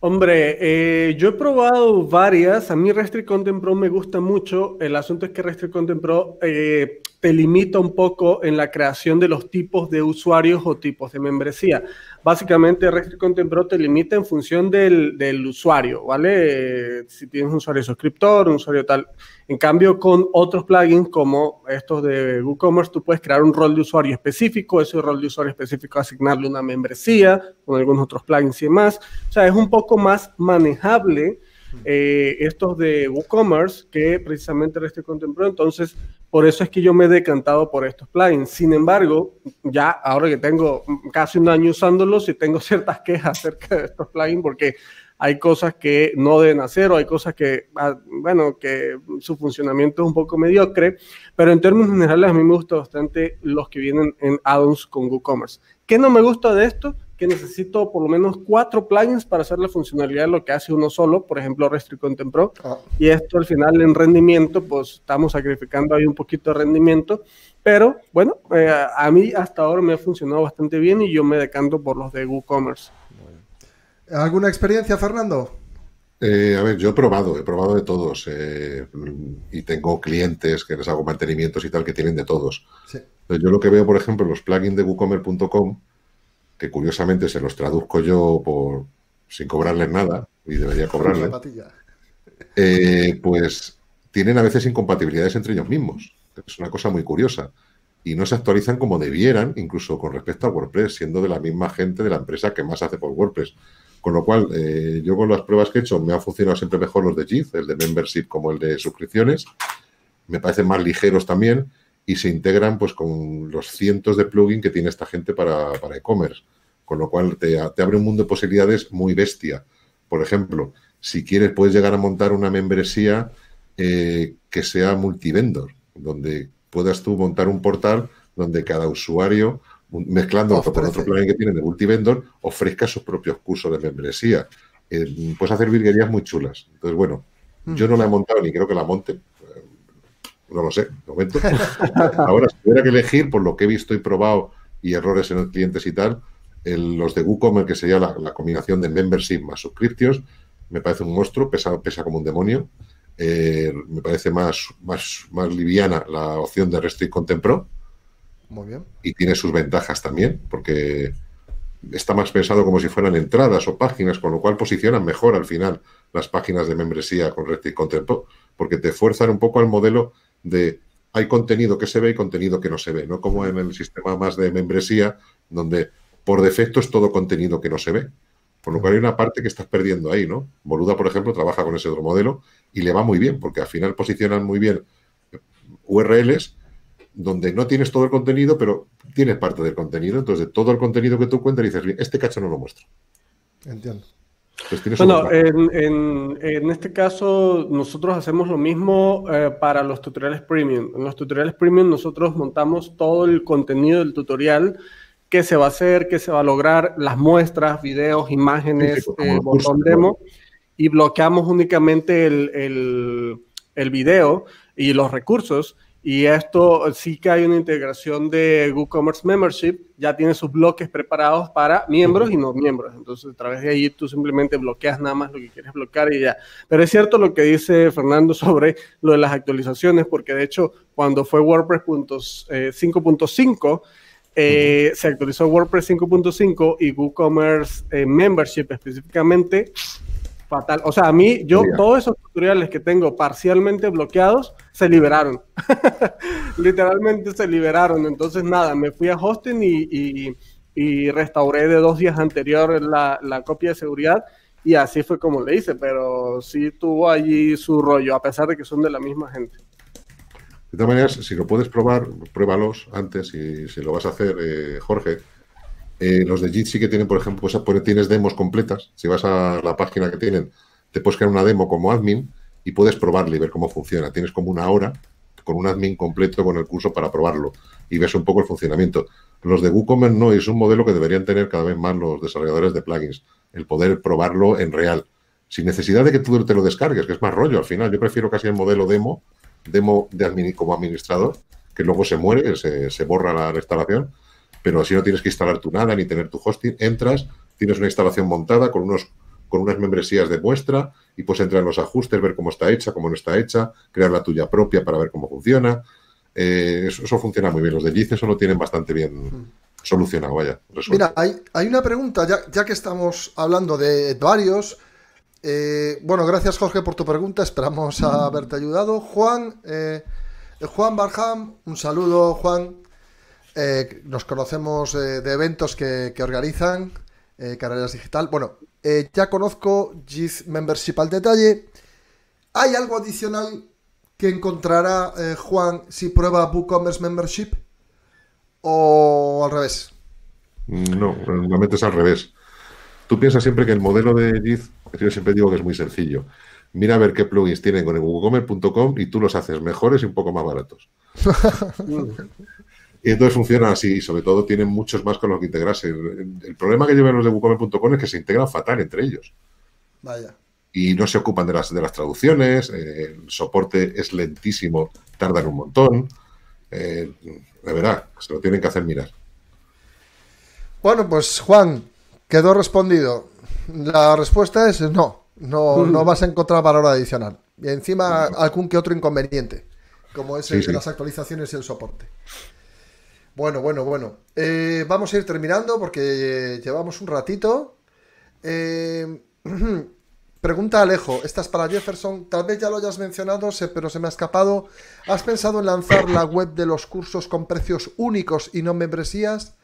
Hombre, eh, yo he probado varias. A mí Restrict Content Pro me gusta mucho. El asunto es que Restrict Content Pro eh, te limita un poco en la creación de los tipos de usuarios o tipos de membresía básicamente REST Content Pro te limita en función del, usuario, ¿vale? Si tienes un usuario suscriptor, un usuario tal. En cambio, con otros plugins como estos de WooCommerce, tú puedes crear un rol de usuario específico, ese rol de usuario específico asignarle una membresía con algunos otros plugins y demás. O sea, es un poco más manejable eh, estos de WooCommerce que precisamente REST Content Pro. Entonces, por eso es que yo me he decantado por estos plugins. Sin embargo, ya ahora que tengo casi un año usándolos y tengo ciertas quejas acerca de estos plugins porque hay cosas que no deben hacer o hay cosas que, ah, bueno, que su funcionamiento es un poco mediocre, pero en términos generales a mí me gustan bastante los que vienen en addons con WooCommerce. ¿Qué no me gusta de esto? que necesito por lo menos cuatro plugins para hacer la funcionalidad de lo que hace uno solo, por ejemplo Restri Content Pro. Ah. Y esto al final en rendimiento, pues estamos sacrificando ahí un poquito de rendimiento, pero bueno, eh, a mí hasta ahora me ha funcionado bastante bien y yo me decanto por los de WooCommerce. ¿Alguna experiencia, Fernando? Eh, a ver, yo he probado, he probado de todos eh, y tengo clientes que les hago mantenimientos y tal que tienen de todos. Yo lo que veo, por ejemplo, los plugins de WooCommerce.com que curiosamente se los traduzco yo por sin cobrarles nada, y debería cobrarles, eh, pues tienen a veces incompatibilidades entre ellos mismos. Es una cosa muy curiosa. Y no se actualizan como debieran, incluso con respecto a WordPress, siendo de la misma gente de la empresa que más hace por WordPress. Con lo cual, eh, yo con las pruebas que he hecho me han funcionado siempre mejor los de GIF, el de membership como el de suscripciones. Me parecen más ligeros también y se integran pues con los cientos de plugins que tiene esta gente para, e-commerce. Con lo cual te, abre un mundo de posibilidades muy bestia. Por ejemplo, si quieres puedes llegar a montar una membresía eh, que sea multivendor, donde puedas tú montar un portal donde cada usuario, mezclando con otro plugin que tiene de multivendor, ofrezca sus propios cursos de membresía. Eh, puedes hacer virguerías muy chulas. Entonces, bueno, yo mm. no la he montado ni creo que la monte, no lo sé, momento. Ahora, si tuviera que elegir, por lo que he visto y probado y errores en los clientes y tal, los de WooCommerce, que sería la, combinación de membership más subscriptions, me parece un monstruo, pesa, pesa como un demonio. Eh, me parece más, más, más liviana la opción de Restrict Content Pro. Muy bien. Y tiene sus ventajas también, porque está más pensado como si fueran entradas o páginas, con lo cual posicionan mejor al final las páginas de membresía con Restrict Content Pro, porque te fuerzan un poco al modelo de hay contenido que se ve y contenido que no se ve, no como en el sistema más de membresía, donde por defecto es todo contenido que no se ve. Por lo cual hay una parte que estás perdiendo ahí, ¿no? Boluda, por ejemplo, trabaja con ese otro modelo y le va muy bien, porque al final posicionan muy bien URLs donde no tienes todo el contenido, pero tienes parte del contenido. Entonces, todo el contenido que tú cuentas, dices, este cacho no lo muestro. Entiendo. Pues bueno, en, en, este caso nosotros hacemos lo mismo eh, para los tutoriales premium. En los tutoriales premium nosotros montamos todo el contenido del tutorial, qué se va a hacer, qué se va a lograr, las muestras, videos, imágenes, eh, botón demo, y bloqueamos únicamente el, el, el video y los recursos y esto sí que hay una integración de WooCommerce Membership, ya tiene sus bloques preparados para miembros y no miembros. Entonces, a través de ahí tú simplemente bloqueas nada más lo que quieres bloquear y ya. Pero es cierto lo que dice Fernando sobre lo de las actualizaciones, porque de hecho, cuando fue WordPress 5.5, eh, eh, se actualizó WordPress 5.5 y WooCommerce eh, Membership específicamente fatal. O sea, a mí, yo, todos esos tutoriales que tengo parcialmente bloqueados, se liberaron. Literalmente se liberaron. Entonces, nada, me fui a hosting y, y, restauré de dos días anteriores la, la, copia de seguridad. Y así fue como le hice, pero sí tuvo allí su rollo, a pesar de que son de la misma gente. De todas maneras, si lo puedes probar, pruébalos antes y si lo vas a hacer, eh, Jorge, eh, los de Git que tienen, por ejemplo, pues tienes demos completas. Si vas a la página que tienen, te puedes crear una demo como admin y puedes probarla y ver cómo funciona. Tienes como una hora con un admin completo con el curso para probarlo y ves un poco el funcionamiento. Los de WooCommerce no, es un modelo que deberían tener cada vez más los desarrolladores de plugins, el poder probarlo en real, sin necesidad de que tú te lo descargues, que es más rollo al final. Yo prefiero casi el modelo demo, demo de admin, como administrador, que luego se muere, se, se borra la instalación, pero así no tienes que instalar tu nada ni tener tu hosting. Entras, tienes una instalación montada con unos con unas membresías de muestra y pues entrar en los ajustes, ver cómo está hecha, cómo no está hecha, crear la tuya propia para ver cómo funciona. Eh, eso, funciona muy bien. Los de Lice eso lo tienen bastante bien hmm. solucionado, vaya. Mira, hay, una pregunta, ya, que estamos hablando de varios. Eh, bueno, gracias Jorge por tu pregunta, esperamos haberte ayudado. Juan, eh, Juan Barham, un saludo, Juan. Eh, nos conocemos eh, de eventos que, organizan, eh, Carreras Digital. Bueno, ya conozco Giz Membership al detalle. ¿Hay algo adicional que encontrará Juan si prueba WooCommerce Membership? ¿O al revés? No, realmente es al revés. Tú piensas siempre que el modelo de GIF, yo siempre digo que es muy sencillo. Mira a ver qué plugins tienen con el WooCommerce.com y tú los haces mejores y un poco más baratos. Entonces funciona así y sobre todo tienen muchos más con los que integrarse. El problema que llevan los de WooCommerce.com es que se integran fatal entre ellos. Vaya. Y no se ocupan de las, de las traducciones, eh, el soporte es lentísimo, tardan un montón. Eh, de verdad, se lo tienen que hacer mirar. Bueno, pues Juan, quedó respondido. La respuesta es no, no, vas a encontrar valor adicional. Y encima algún que otro inconveniente, como es el de las actualizaciones y el soporte. Bueno, bueno, bueno. Eh, vamos a ir terminando porque eh, llevamos un ratito. Eh, pregunta Alejo, esta es para Jefferson. Tal vez ya lo hayas mencionado, pero se me ha escapado. ¿Has pensado en lanzar la web de los cursos con precios únicos y no membresías?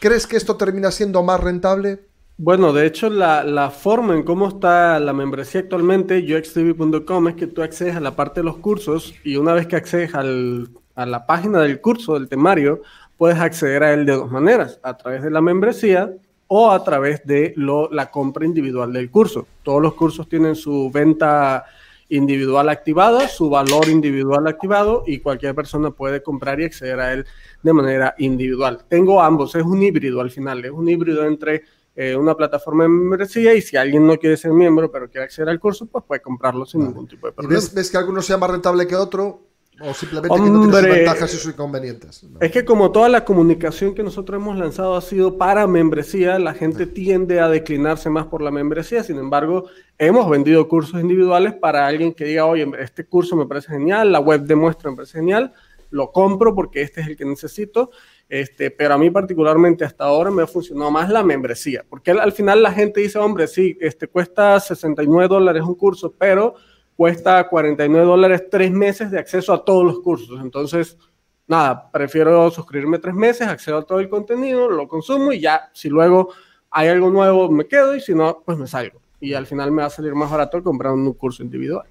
¿Crees que esto termina siendo más rentable? Bueno, de hecho, la, forma en cómo está la membresía actualmente, yoxtv.com, es que tú accedes a la parte de los cursos y una vez que accedes al a la página del curso, del temario, puedes acceder a él de dos maneras, a través de la membresía o a través de la compra individual del curso. Todos los cursos tienen su venta individual activada, su valor individual activado y cualquier persona puede comprar y acceder a él de manera individual. Tengo ambos, es un híbrido al final, es un híbrido entre eh, una plataforma de membresía y si alguien no quiere ser miembro pero quiere acceder al curso, pues puede comprarlo sin ningún tipo de problema. ¿Ves, ¿Ves, que alguno sea más rentable que otro? O simplemente que no sus ventajas y sus inconvenientes. Es que como toda la comunicación que nosotros hemos lanzado ha sido para membresía, la gente tiende a declinarse más por la membresía. Sin embargo, hemos vendido cursos individuales para alguien que diga, oye, este curso me parece genial, la web demuestra que me parece genial, lo compro porque este es el que necesito. Este, pero a mí particularmente hasta ahora me ha funcionado más la membresía, porque al, final la gente dice, hombre, sí, este, cuesta 69 dólares un curso, pero cuesta 49 dólares tres meses de acceso a todos los cursos. Entonces, nada, prefiero suscribirme tres meses, accedo a todo el contenido, lo consumo y ya, si luego hay algo nuevo, me quedo y si no, pues me salgo. Y al final me va a salir más barato el comprar un curso individual.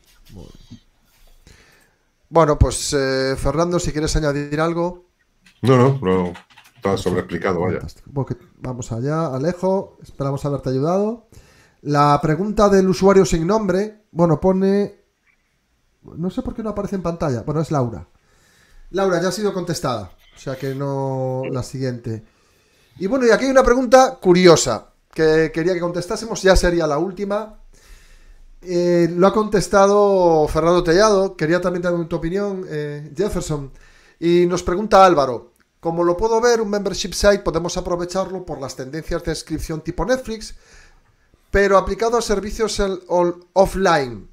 Bueno, pues eh, Fernando, si quieres añadir algo. No, no, no. Está sobreexplicado, vaya. Vamos allá, Alejo. Esperamos haberte ayudado. La pregunta del usuario sin nombre, bueno, pone no sé por qué no aparece en pantalla. Bueno, es Laura. Laura, ya ha sido contestada. O sea que no la siguiente. Y bueno, y aquí hay una pregunta curiosa que quería que contestásemos. Ya sería la última. Eh, lo ha contestado Fernando Tellado. Quería también tener tu opinión, eh, Jefferson. Y nos pregunta Álvaro. Como lo puedo ver, un membership site podemos aprovecharlo por las tendencias de inscripción tipo Netflix, pero aplicado a servicios offline.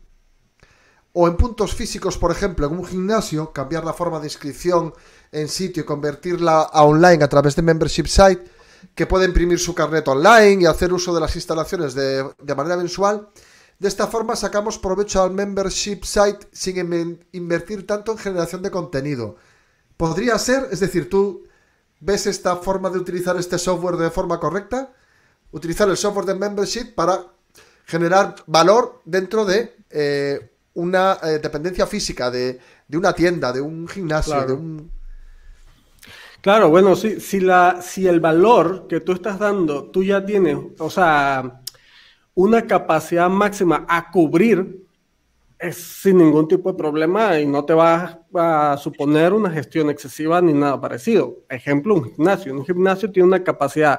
O en puntos físicos, por ejemplo, en un gimnasio, cambiar la forma de inscripción en sitio y convertirla a online a través de membership site, que puede imprimir su carnet online y hacer uso de las instalaciones de, manera mensual. De esta forma sacamos provecho al membership site sin em-, invertir tanto en generación de contenido. Podría ser, es decir, tú ves esta forma de utilizar este software de forma correcta, utilizar el software de membership para generar valor dentro de eh, una eh, dependencia física de, una tienda, de un gimnasio, claro. de un... Claro, bueno, si, si, la, si el valor que tú estás dando, tú ya tienes, o sea, una capacidad máxima a cubrir, es sin ningún tipo de problema y no te vas a suponer una gestión excesiva ni nada parecido. Ejemplo, un gimnasio. Un gimnasio tiene una capacidad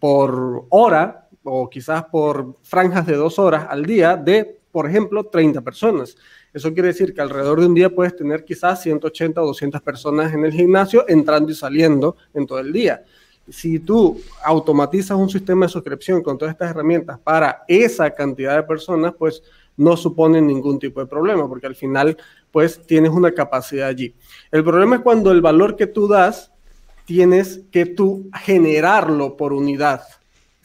por hora o quizás por franjas de dos horas al día de por ejemplo, 30 personas. Eso quiere decir que alrededor de un día puedes tener quizás 180 o 200 personas en el gimnasio entrando y saliendo en todo el día. Si tú automatizas un sistema de suscripción con todas estas herramientas para esa cantidad de personas, pues no supone ningún tipo de problema, porque al final, pues tienes una capacidad allí. El problema es cuando el valor que tú das, tienes que tú generarlo por unidad.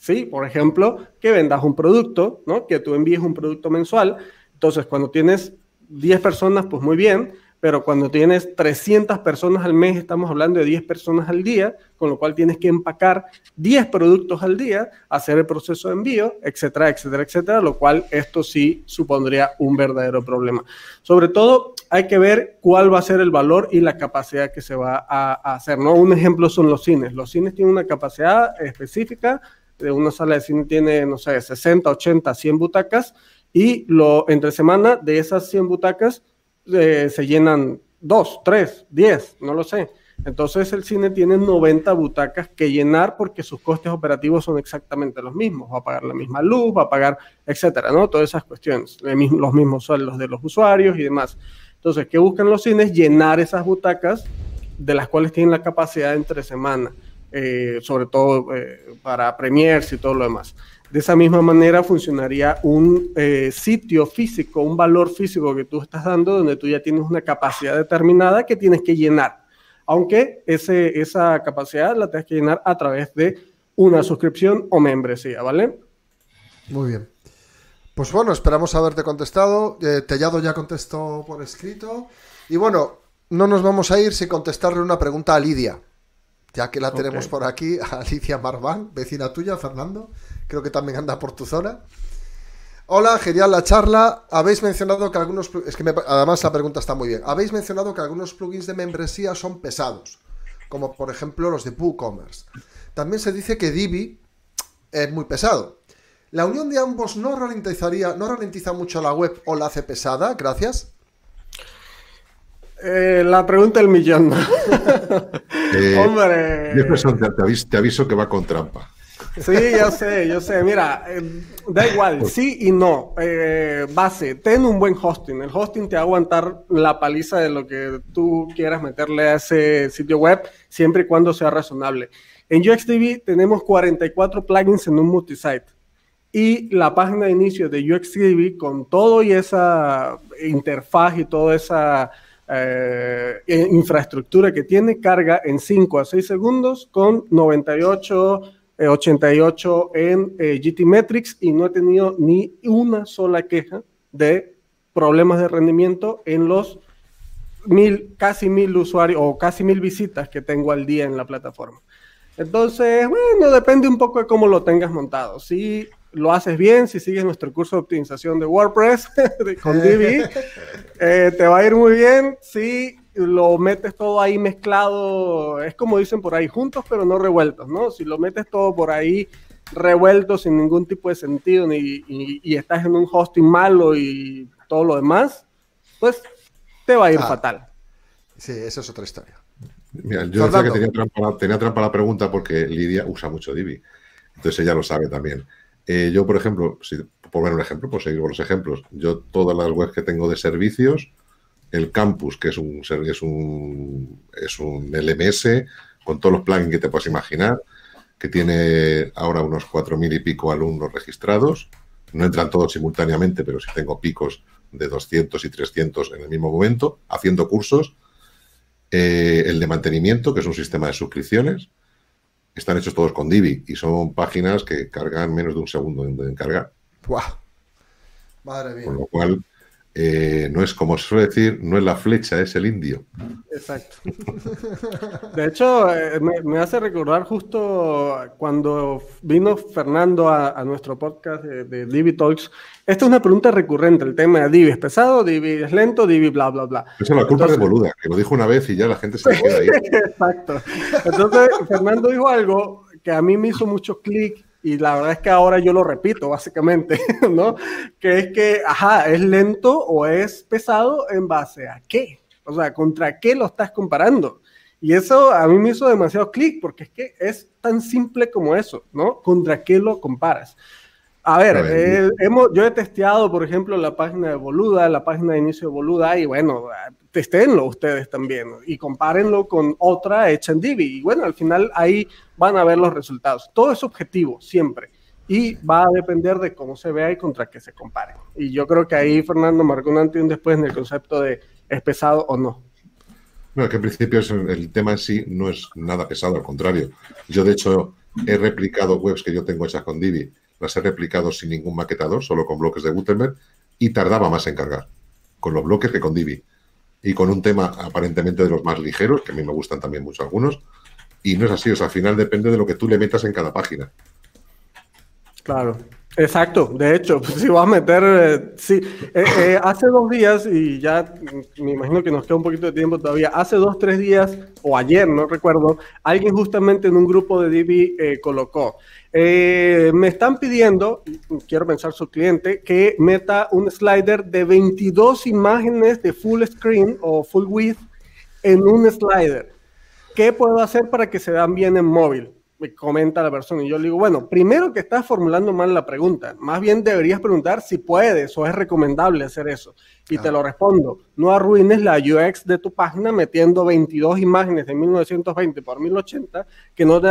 ¿sí? Por ejemplo, que vendas un producto, ¿no? Que tú envíes un producto mensual. Entonces, cuando tienes 10 personas, pues muy bien, pero cuando tienes 300 personas al mes, estamos hablando de 10 personas al día, con lo cual tienes que empacar 10 productos al día, hacer el proceso de envío, etcétera, etcétera, etcétera, lo cual esto sí supondría un verdadero problema. Sobre todo, hay que ver cuál va a ser el valor y la capacidad que se va a, hacer, ¿no? Un ejemplo son los cines. Los cines tienen una capacidad específica de una sala de cine tiene, no sé, 60, 80, 100 butacas y lo, entre semana de esas 100 butacas eh, se llenan 2, 3, 10, no lo sé. Entonces el cine tiene 90 butacas que llenar porque sus costes operativos son exactamente los mismos. Va a pagar la misma luz, va a pagar, etcétera, ¿no? Todas esas cuestiones, los mismos sueldos de los usuarios y demás. Entonces, ¿qué buscan los cines? Llenar esas butacas de las cuales tienen la capacidad entre semana. Eh, sobre todo eh, para premiers y todo lo demás. De esa misma manera funcionaría un eh, sitio físico, un valor físico que tú estás dando, donde tú ya tienes una capacidad determinada que tienes que llenar. Aunque ese, esa capacidad la tienes que llenar a través de una suscripción o membresía, ¿vale? Muy bien. Pues bueno, esperamos haberte contestado. Tellado ya contestó por escrito. Y bueno, no nos vamos a ir sin contestarle una pregunta a Lidia. Ya que la tenemos por aquí, Alicia Marván, vecina tuya, Fernando, creo que también anda por tu zona. Hola, genial la charla. Habéis mencionado que algunos... Es que además la pregunta está muy bien. Habéis mencionado que algunos plugins de membresía son pesados, como por ejemplo los de WooCommerce. También se dice que Divi es muy pesado. ¿La unión de ambos no ralentizaría, no ralentiza mucho la web o la hace pesada? Gracias. Eh, la pregunta del millón. Eh, Hombre. te, aviso, que va con trampa. Sí, yo sé, yo sé. Mira, eh, da igual, pues sí y no. base, ten un buen hosting. El hosting te va a aguantar la paliza de lo que tú quieras meterle a ese sitio web, siempre y cuando sea razonable. En UXDB tenemos 44 plugins en un multisite. Y la página de inicio de UXDB, con todo y esa interfaz y toda esa eh, infraestructura que tiene, carga en 5 a 6 segundos con 98, 88 eh, en eh, GT Metrics y no he tenido ni una sola queja de problemas de rendimiento en los mil, casi mil usuarios o casi mil visitas que tengo al día en la plataforma. Entonces, bueno, depende un poco de cómo lo tengas montado. Si lo haces bien, si sigues nuestro curso de optimización de WordPress con Divi, eh, te va a ir muy bien. Si lo metes todo ahí mezclado, es como dicen por ahí, juntos pero no revueltos, ¿no? Si lo metes todo por ahí revuelto sin ningún tipo de sentido ni, y, estás en un hosting malo y todo lo demás, pues te va a ir ah. fatal. Sí, esa es otra historia. Mira, yo decía que tenía trampa la pregunta porque Lidia usa mucho Divi. Entonces ella lo sabe también. Eh, yo, por ejemplo, si, por poner un ejemplo, pues seguir con los ejemplos, yo todas las webs que tengo de servicios, el campus, que es un, es un, es un LMS con todos los plugins que te puedas imaginar, que tiene ahora unos cuatro mil y pico alumnos registrados. No entran todos simultáneamente, pero sí tengo picos de 200 y 300 en el mismo momento, haciendo cursos. Eh, el de mantenimiento, que es un sistema de suscripciones, están hechos todos con Divi y son páginas que cargan menos de un segundo en, cargar. Madre mía. Con lo cual, eh, no es como se suele decir, no es la flecha, es el indio. Exacto. De hecho, eh, me, hace recordar justo cuando vino Fernando a, nuestro podcast de, Divi Talks. Esta es una pregunta recurrente, el tema de Divi es pesado, Divi es lento, Divi bla, bla, bla. Esa es la culpa de Boluda, que lo dijo una vez y ya la gente se queda ahí. Exacto. Entonces, Fernando dijo algo que a mí me hizo mucho clic y la verdad es que ahora yo lo repito básicamente, ¿no? Que es que, ajá, es lento o es pesado en base a qué, o sea, contra qué lo estás comparando. Y eso a mí me hizo demasiado clic, porque es que es tan simple como eso, ¿no? ¿Contra qué lo comparas? A ver, hemos, yo he testeado, por ejemplo, la página de Boluda, la página de inicio de Boluda, y bueno, testéenlo ustedes también y compárenlo con otra hecha en Divi. Y bueno, al final hay van a ver los resultados. Todo es objetivo, siempre. Y va a depender de cómo se vea y contra qué se compare. Y yo creo que ahí Fernando marcó un antes un después en el concepto de es pesado o no. Bueno, que en principio el tema en sí no es nada pesado, al contrario. Yo, de hecho, he replicado webs que yo tengo hechas con Divi, las he replicado sin ningún maquetador, solo con bloques de Gutenberg, y tardaba más en cargar con los bloques que con Divi. Y con un tema aparentemente de los más ligeros, que a mí me gustan también mucho algunos, y no es así, o sea, al final depende de lo que tú le metas en cada página. Claro, exacto. De hecho, pues, si vas a meter, eh, sí, eh, eh, hace dos días, y ya me imagino que nos queda un poquito de tiempo todavía, hace dos, tres días, o ayer, no recuerdo, alguien justamente en un grupo de Divi colocó, me están pidiendo, quiero pensar su cliente, que meta un slider de 22 imágenes de full screen o full width en un slider. ¿qué puedo hacer para que se dan bien en móvil? Me comenta la persona y yo le digo, bueno, primero que estás formulando mal la pregunta, más bien deberías preguntar si puedes o es recomendable hacer eso. Y te lo respondo, no arruines la UX de tu página metiendo 22 imágenes de 1920 por 1080 que no te,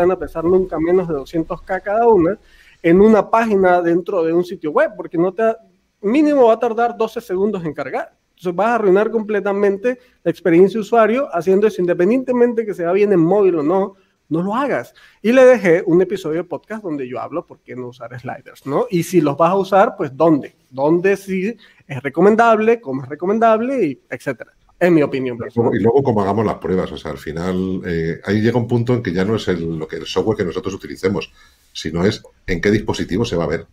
van a pesar nunca menos de 200k cada una en una página dentro de un sitio web, porque no te mínimo va a tardar 12 segundos en cargar. Entonces vas a arruinar completamente la experiencia usuario haciendo eso, independientemente que sea bien en móvil o no, no lo hagas. Y le dejé un episodio de podcast donde yo hablo por qué no usar sliders, ¿no? Y si los vas a usar, pues dónde, dónde sí es recomendable, cómo es recomendable, y etcétera. En mi opinión. Y luego como hagamos las pruebas, o sea, al final eh, ahí llega un punto en que ya no es el, lo que, el software que nosotros utilicemos, sino es en qué dispositivo se va a ver.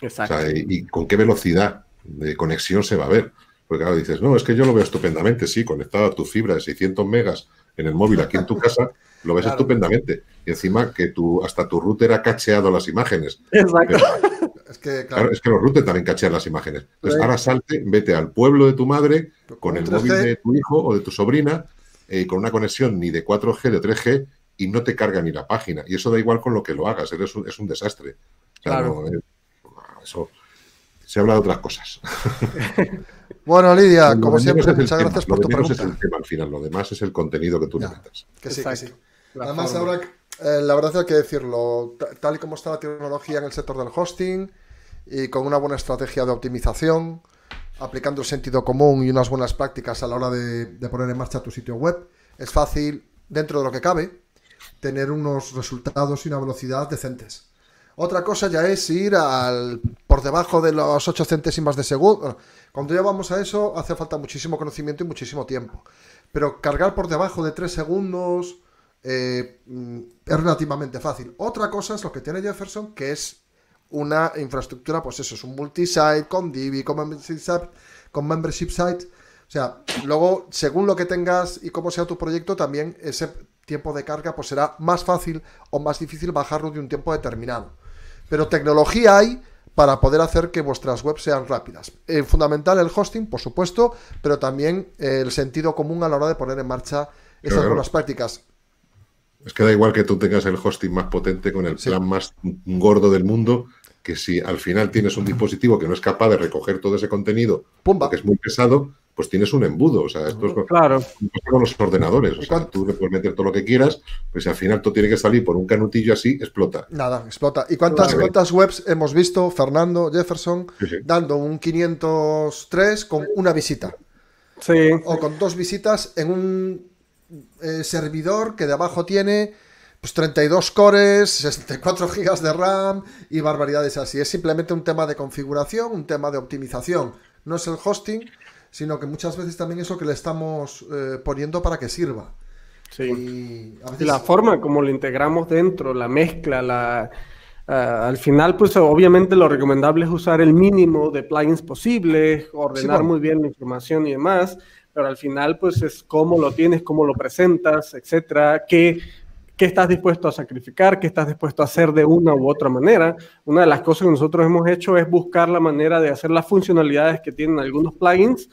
Exacto. y, con qué velocidad de conexión se va a ver. Porque ahora dices, no, es que yo lo veo estupendamente, sí, conectado a tu fibra de 600 megas en el móvil aquí en tu casa, lo ves estupendamente. Y encima que tu, hasta tu router ha cacheado las imágenes. es, que, claro. es los routers también cachean las imágenes. Entonces ahora salte, vete al pueblo de tu madre con el móvil de tu hijo o de tu sobrina eh, y con una conexión ni de 4G, de 3G y no te carga ni la página. Y eso da igual con lo que lo hagas, es un, es un desastre. claro. Eh, eso, se habla de otras cosas. bueno, Lidia, como siempre, muchas gracias por tu pregunta. Lo es el tema al final, lo demás es el contenido que tú necesitas. Que sí, sí. Además, ahora, eh, la verdad hay que decirlo, tal y como está la tecnología en el sector del hosting y con una buena estrategia de optimización, aplicando el sentido común y unas buenas prácticas a la hora de poner en marcha tu sitio web, es fácil, dentro de lo que cabe, tener unos resultados y una velocidad decentes. Otra cosa ya es ir al por debajo de los 8 centésimas de segundo. Cuando ya vamos a eso, hace falta muchísimo conocimiento y muchísimo tiempo. Pero cargar por debajo de 3 segundos eh, mm, es relativamente fácil. Otra cosa es lo que tiene Jefferson, que es una infraestructura, pues eso, es un multisite, con Divi, con membership site, con membership site. O sea, luego, según lo que tengas y cómo sea tu proyecto, también ese tiempo de carga pues será más fácil o más difícil bajarlo de un tiempo determinado. Pero tecnología hay para poder hacer que vuestras webs sean rápidas. fundamental el hosting, por supuesto, pero también el sentido común a la hora de poner en marcha esas buenas prácticas. Es que da igual que tú tengas el hosting más potente con el plan más gordo del mundo, que si al final tienes un dispositivo que no es capaz de recoger todo ese contenido, que que es muy pesado, pues tienes un embudo. O sea, esto es claro. los ordenadores. O sea, tú le puedes meter todo lo que quieras, pues al final todo tiene que salir por un canutillo así, explota. Nada, explota. ¿Y cuántas, cuántas webs hemos visto, Fernando Jefferson, dando un 503 con una visita? Sí. O con dos visitas en un eh, servidor que de abajo tiene pues 32 cores, 64 gigas de RAM y barbaridades así. Es simplemente un tema de configuración, un tema de optimización. No es el hosting, sino que muchas veces también es que le estamos eh, poniendo para que sirva. Sí. Y La forma como lo integramos dentro, la mezcla, la, eh, al final, pues obviamente lo recomendable es usar el mínimo de plugins posible, ordenar muy bien la información y demás, pero al final, pues es cómo lo tienes, cómo lo presentas, etcétera, qué qué estás dispuesto a sacrificar, qué estás dispuesto a hacer de una u otra manera. Una de las cosas que nosotros hemos hecho es buscar la manera de hacer las funcionalidades que tienen algunos plugins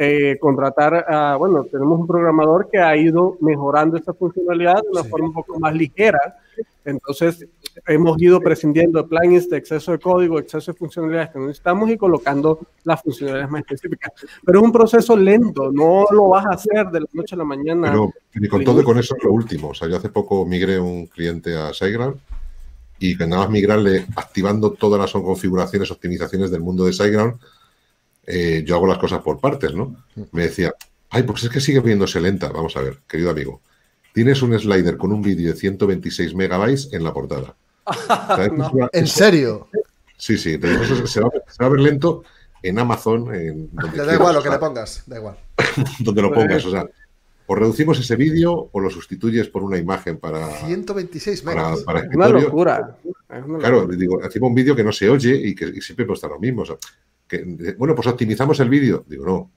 eh, contratar a, bueno, tenemos un programador que ha ido mejorando esta funcionalidad de una forma un poco más ligera. Entonces, hemos ido prescindiendo de plugins, de exceso de código, exceso de funcionalidades que no necesitamos y colocando las funcionalidades más específicas. Pero es un proceso lento, no lo vas a hacer de la noche a la mañana. Pero, con todo y con eso es lo último. O sea, yo hace poco migré un cliente a SiteGround y que nada migrarle activando todas las configuraciones, optimizaciones del mundo de SiteGround, eh, yo hago las cosas por partes, ¿no? Me decía, ay, pues es que sigue viéndose lenta. Vamos a ver, querido amigo, tienes un slider con un vídeo de 126 megabytes en la portada. ¿En serio? Sí, sí, se, va, a ver lento en Amazon. En da igual lo que le pongas, da igual. donde lo pongas, o sea, o reducimos ese vídeo o lo sustituyes por una imagen para. 126 megas. Es una locura. Claro, digo, hacemos un vídeo que no se oye y que siempre pues está lo mismo. O bueno, pues optimizamos el vídeo. Digo, no,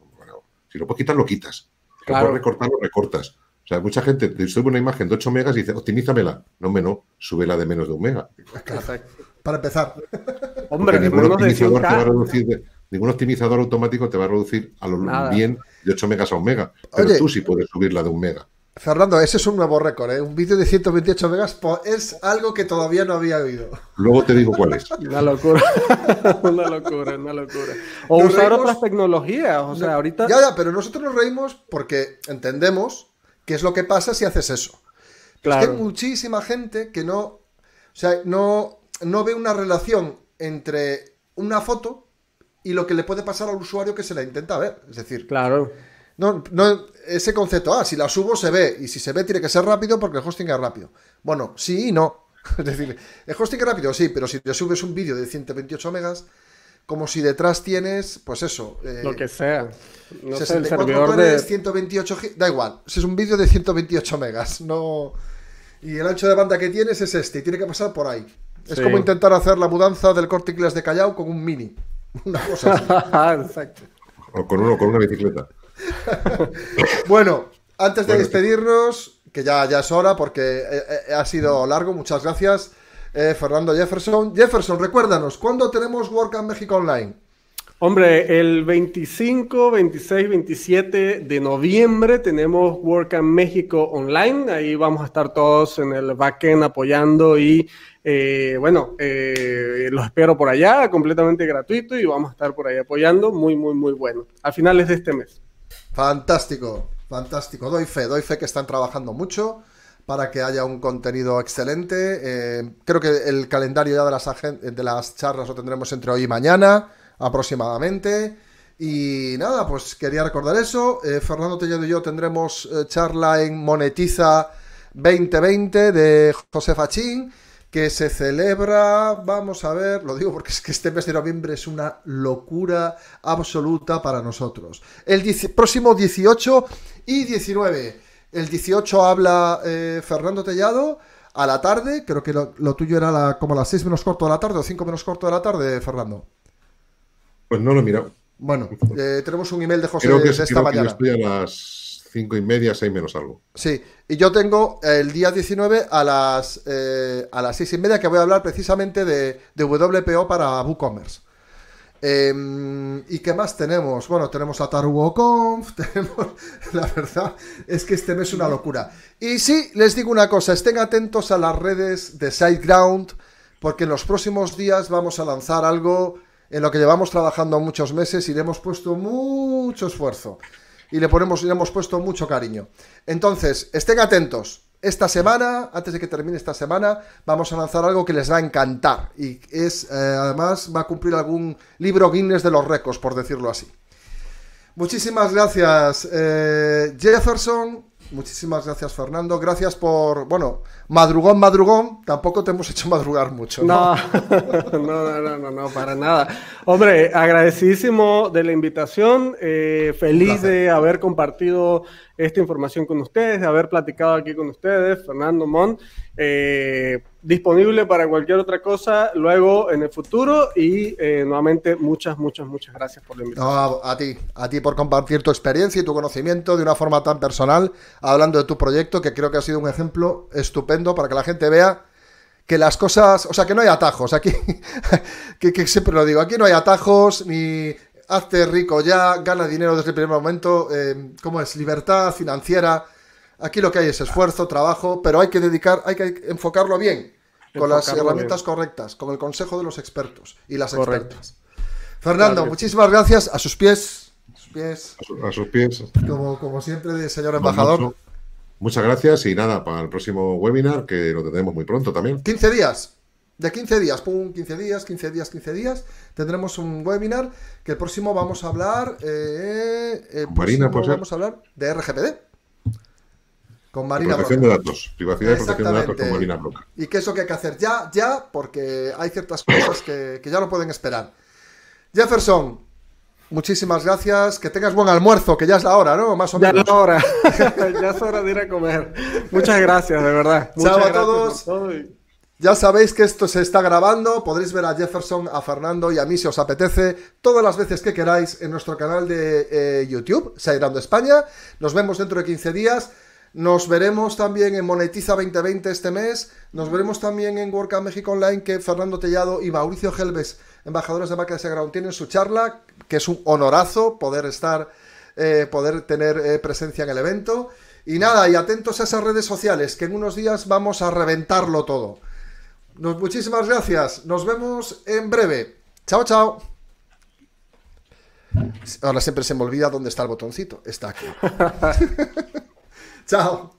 si lo puedes quitar, lo quitas. Si lo puedes recortar, lo recortas. O sea, mucha gente te sube una imagen de 8 megas y dice, optimízamela. No, hombre, no, súbela de menos de un mega. Para empezar. Hombre, ningún optimizador, automático te va a reducir a lo bien de 8 megas a un mega. Pero tú sí puedes subirla de un mega. Fernando, ese es un nuevo récord, ¿eh? Un vídeo de 128 megas pues, es algo que todavía no había oído. Luego te digo cuál es. Una locura. una locura, una locura. O usar otras tecnologías, o sea, ahorita... Ya, ya, pero nosotros nos reímos porque entendemos qué es lo que pasa si haces eso. Claro. hay muchísima gente que no... O sea, no, no ve una relación entre una foto y lo que le puede pasar al usuario que se la intenta ver. Es decir... Claro. No, no, ese concepto, ah, si la subo se ve, y si se ve tiene que ser rápido porque el hosting es rápido. Bueno, sí y no. Es decir, el hosting es rápido, sí, pero si te subes un vídeo de 128 megas, como si detrás tienes, pues eso. Eh, lo que sea. sé, el servidor de... 128 da igual, si es un vídeo de 128 megas, no... Y el ancho de banda que tienes es este, y tiene que pasar por ahí. Es como intentar hacer la mudanza del corte de Callao con un mini. Una cosa así. O con uno, con una bicicleta. bueno, antes de despedirnos, que ya, es hora porque eh, eh, ha sido largo, muchas gracias. Eh, Fernando Jefferson. Jefferson, recuérdanos, ¿cuándo tenemos in México Online? Hombre, el 25, 26, 27 de noviembre tenemos in México Online. Ahí vamos a estar todos en el backend apoyando y bueno, los espero por allá, completamente gratuito y vamos a estar por ahí apoyando. Muy, muy, muy bueno. A finales de este mes. Fantástico, fantástico. Doy fe, doy fe que están trabajando mucho para que haya un contenido excelente. Eh, creo que el calendario ya de las, charlas lo tendremos entre hoy y mañana aproximadamente. Y nada, pues quería recordar eso. Eh, Fernando Telledo y yo tendremos eh, charla en Monetiza 2020 de José Fachín que se celebra, vamos a ver, lo digo porque es que este mes de noviembre es una locura absoluta para nosotros. El próximo 18 y 19. El 18 habla eh, Fernando Tellado a la tarde, creo que lo, tuyo era la, como las 6 menos corto de la tarde o 5 menos corto de la tarde, Fernando. Pues no lo he mirado. Bueno, eh, tenemos un email de José que, esta creo mañana. Que 5 y media, 6 menos algo. Sí, y yo tengo el día 19 a las, eh, a las 6 y media que voy a hablar precisamente de, de WPO para WooCommerce. Em, ¿Y qué más tenemos? Bueno, tenemos a TarugoConf, tenemos... La verdad es que este mes es una locura. Y sí, les digo una cosa, estén atentos a las redes de SiteGround, porque en los próximos días vamos a lanzar algo en lo que llevamos trabajando muchos meses y le hemos puesto mucho esfuerzo y le, ponemos, le hemos puesto mucho cariño. Entonces, estén atentos. Esta semana, antes de que termine esta semana, vamos a lanzar algo que les va a encantar. Y es, eh, además, va a cumplir algún libro Guinness de los récords, por decirlo así. Muchísimas gracias, eh, Jefferson. Muchísimas gracias, Fernando. Gracias por, bueno, madrugón, madrugón. Tampoco te hemos hecho madrugar mucho. No, no, no, no, no, no para nada. Hombre, agradecidísimo de la invitación. Eh, feliz de haber compartido esta información con ustedes, de haber platicado aquí con ustedes, Fernando Mon. Eh, disponible para cualquier otra cosa luego en el futuro y eh, nuevamente muchas, muchas, muchas gracias por la invitación. a, ti, a ti por compartir tu experiencia y tu conocimiento de una forma tan personal, hablando de tu proyecto, que creo que ha sido un ejemplo estupendo para que la gente vea que las cosas, o sea, que no hay atajos, aquí, que, siempre lo digo, aquí no hay atajos ni hazte rico ya, gana dinero desde el primer momento, eh, ¿cómo es? Libertad financiera Aquí lo que hay es esfuerzo, trabajo, pero hay que dedicar, hay que enfocarlo bien, con las herramientas correctas, con el consejo de los expertos y las expertas. Fernando, muchísimas gracias. A sus pies. A sus pies. Como, siempre, señor embajador. muchas gracias y nada, para el próximo webinar que lo tendremos muy pronto también. 15 días. De 15 días, pum, 15 días, 15 días, 15 días, tendremos un webinar que el próximo vamos a hablar. Eh, eh, próximo vamos a hablar de RGPD. Con Marina protección de datos, privacidad y protección de datos con Marina Y que eso que hay que hacer ya, ya, porque hay ciertas cosas que, ya no pueden esperar. Jefferson, muchísimas gracias. Que tengas buen almuerzo, que ya es la hora, ¿no? Más o menos. Ya es la hora. ya es hora de ir a comer. Muchas gracias, de verdad. Muchas a todos. Ya sabéis que esto se está grabando, podréis ver a Jefferson, a Fernando y a mí si os apetece todas las veces que queráis en nuestro canal de YouTube, eh, YouTube, Sairando España. Nos vemos dentro de 15 días. Nos veremos también en Monetiza 2020 este mes. Nos veremos también en WordCamp México Online, que Fernando Tellado y Mauricio Gelbes, embajadores de marca de Ground, tienen su charla, que es un honorazo poder estar, eh, poder tener eh, presencia en el evento. Y nada, y atentos a esas redes sociales, que en unos días vamos a reventarlo todo. muchísimas gracias. Nos vemos en breve. Chao, chao. Ahora siempre se me olvida dónde está el botoncito. Está aquí. Tchau!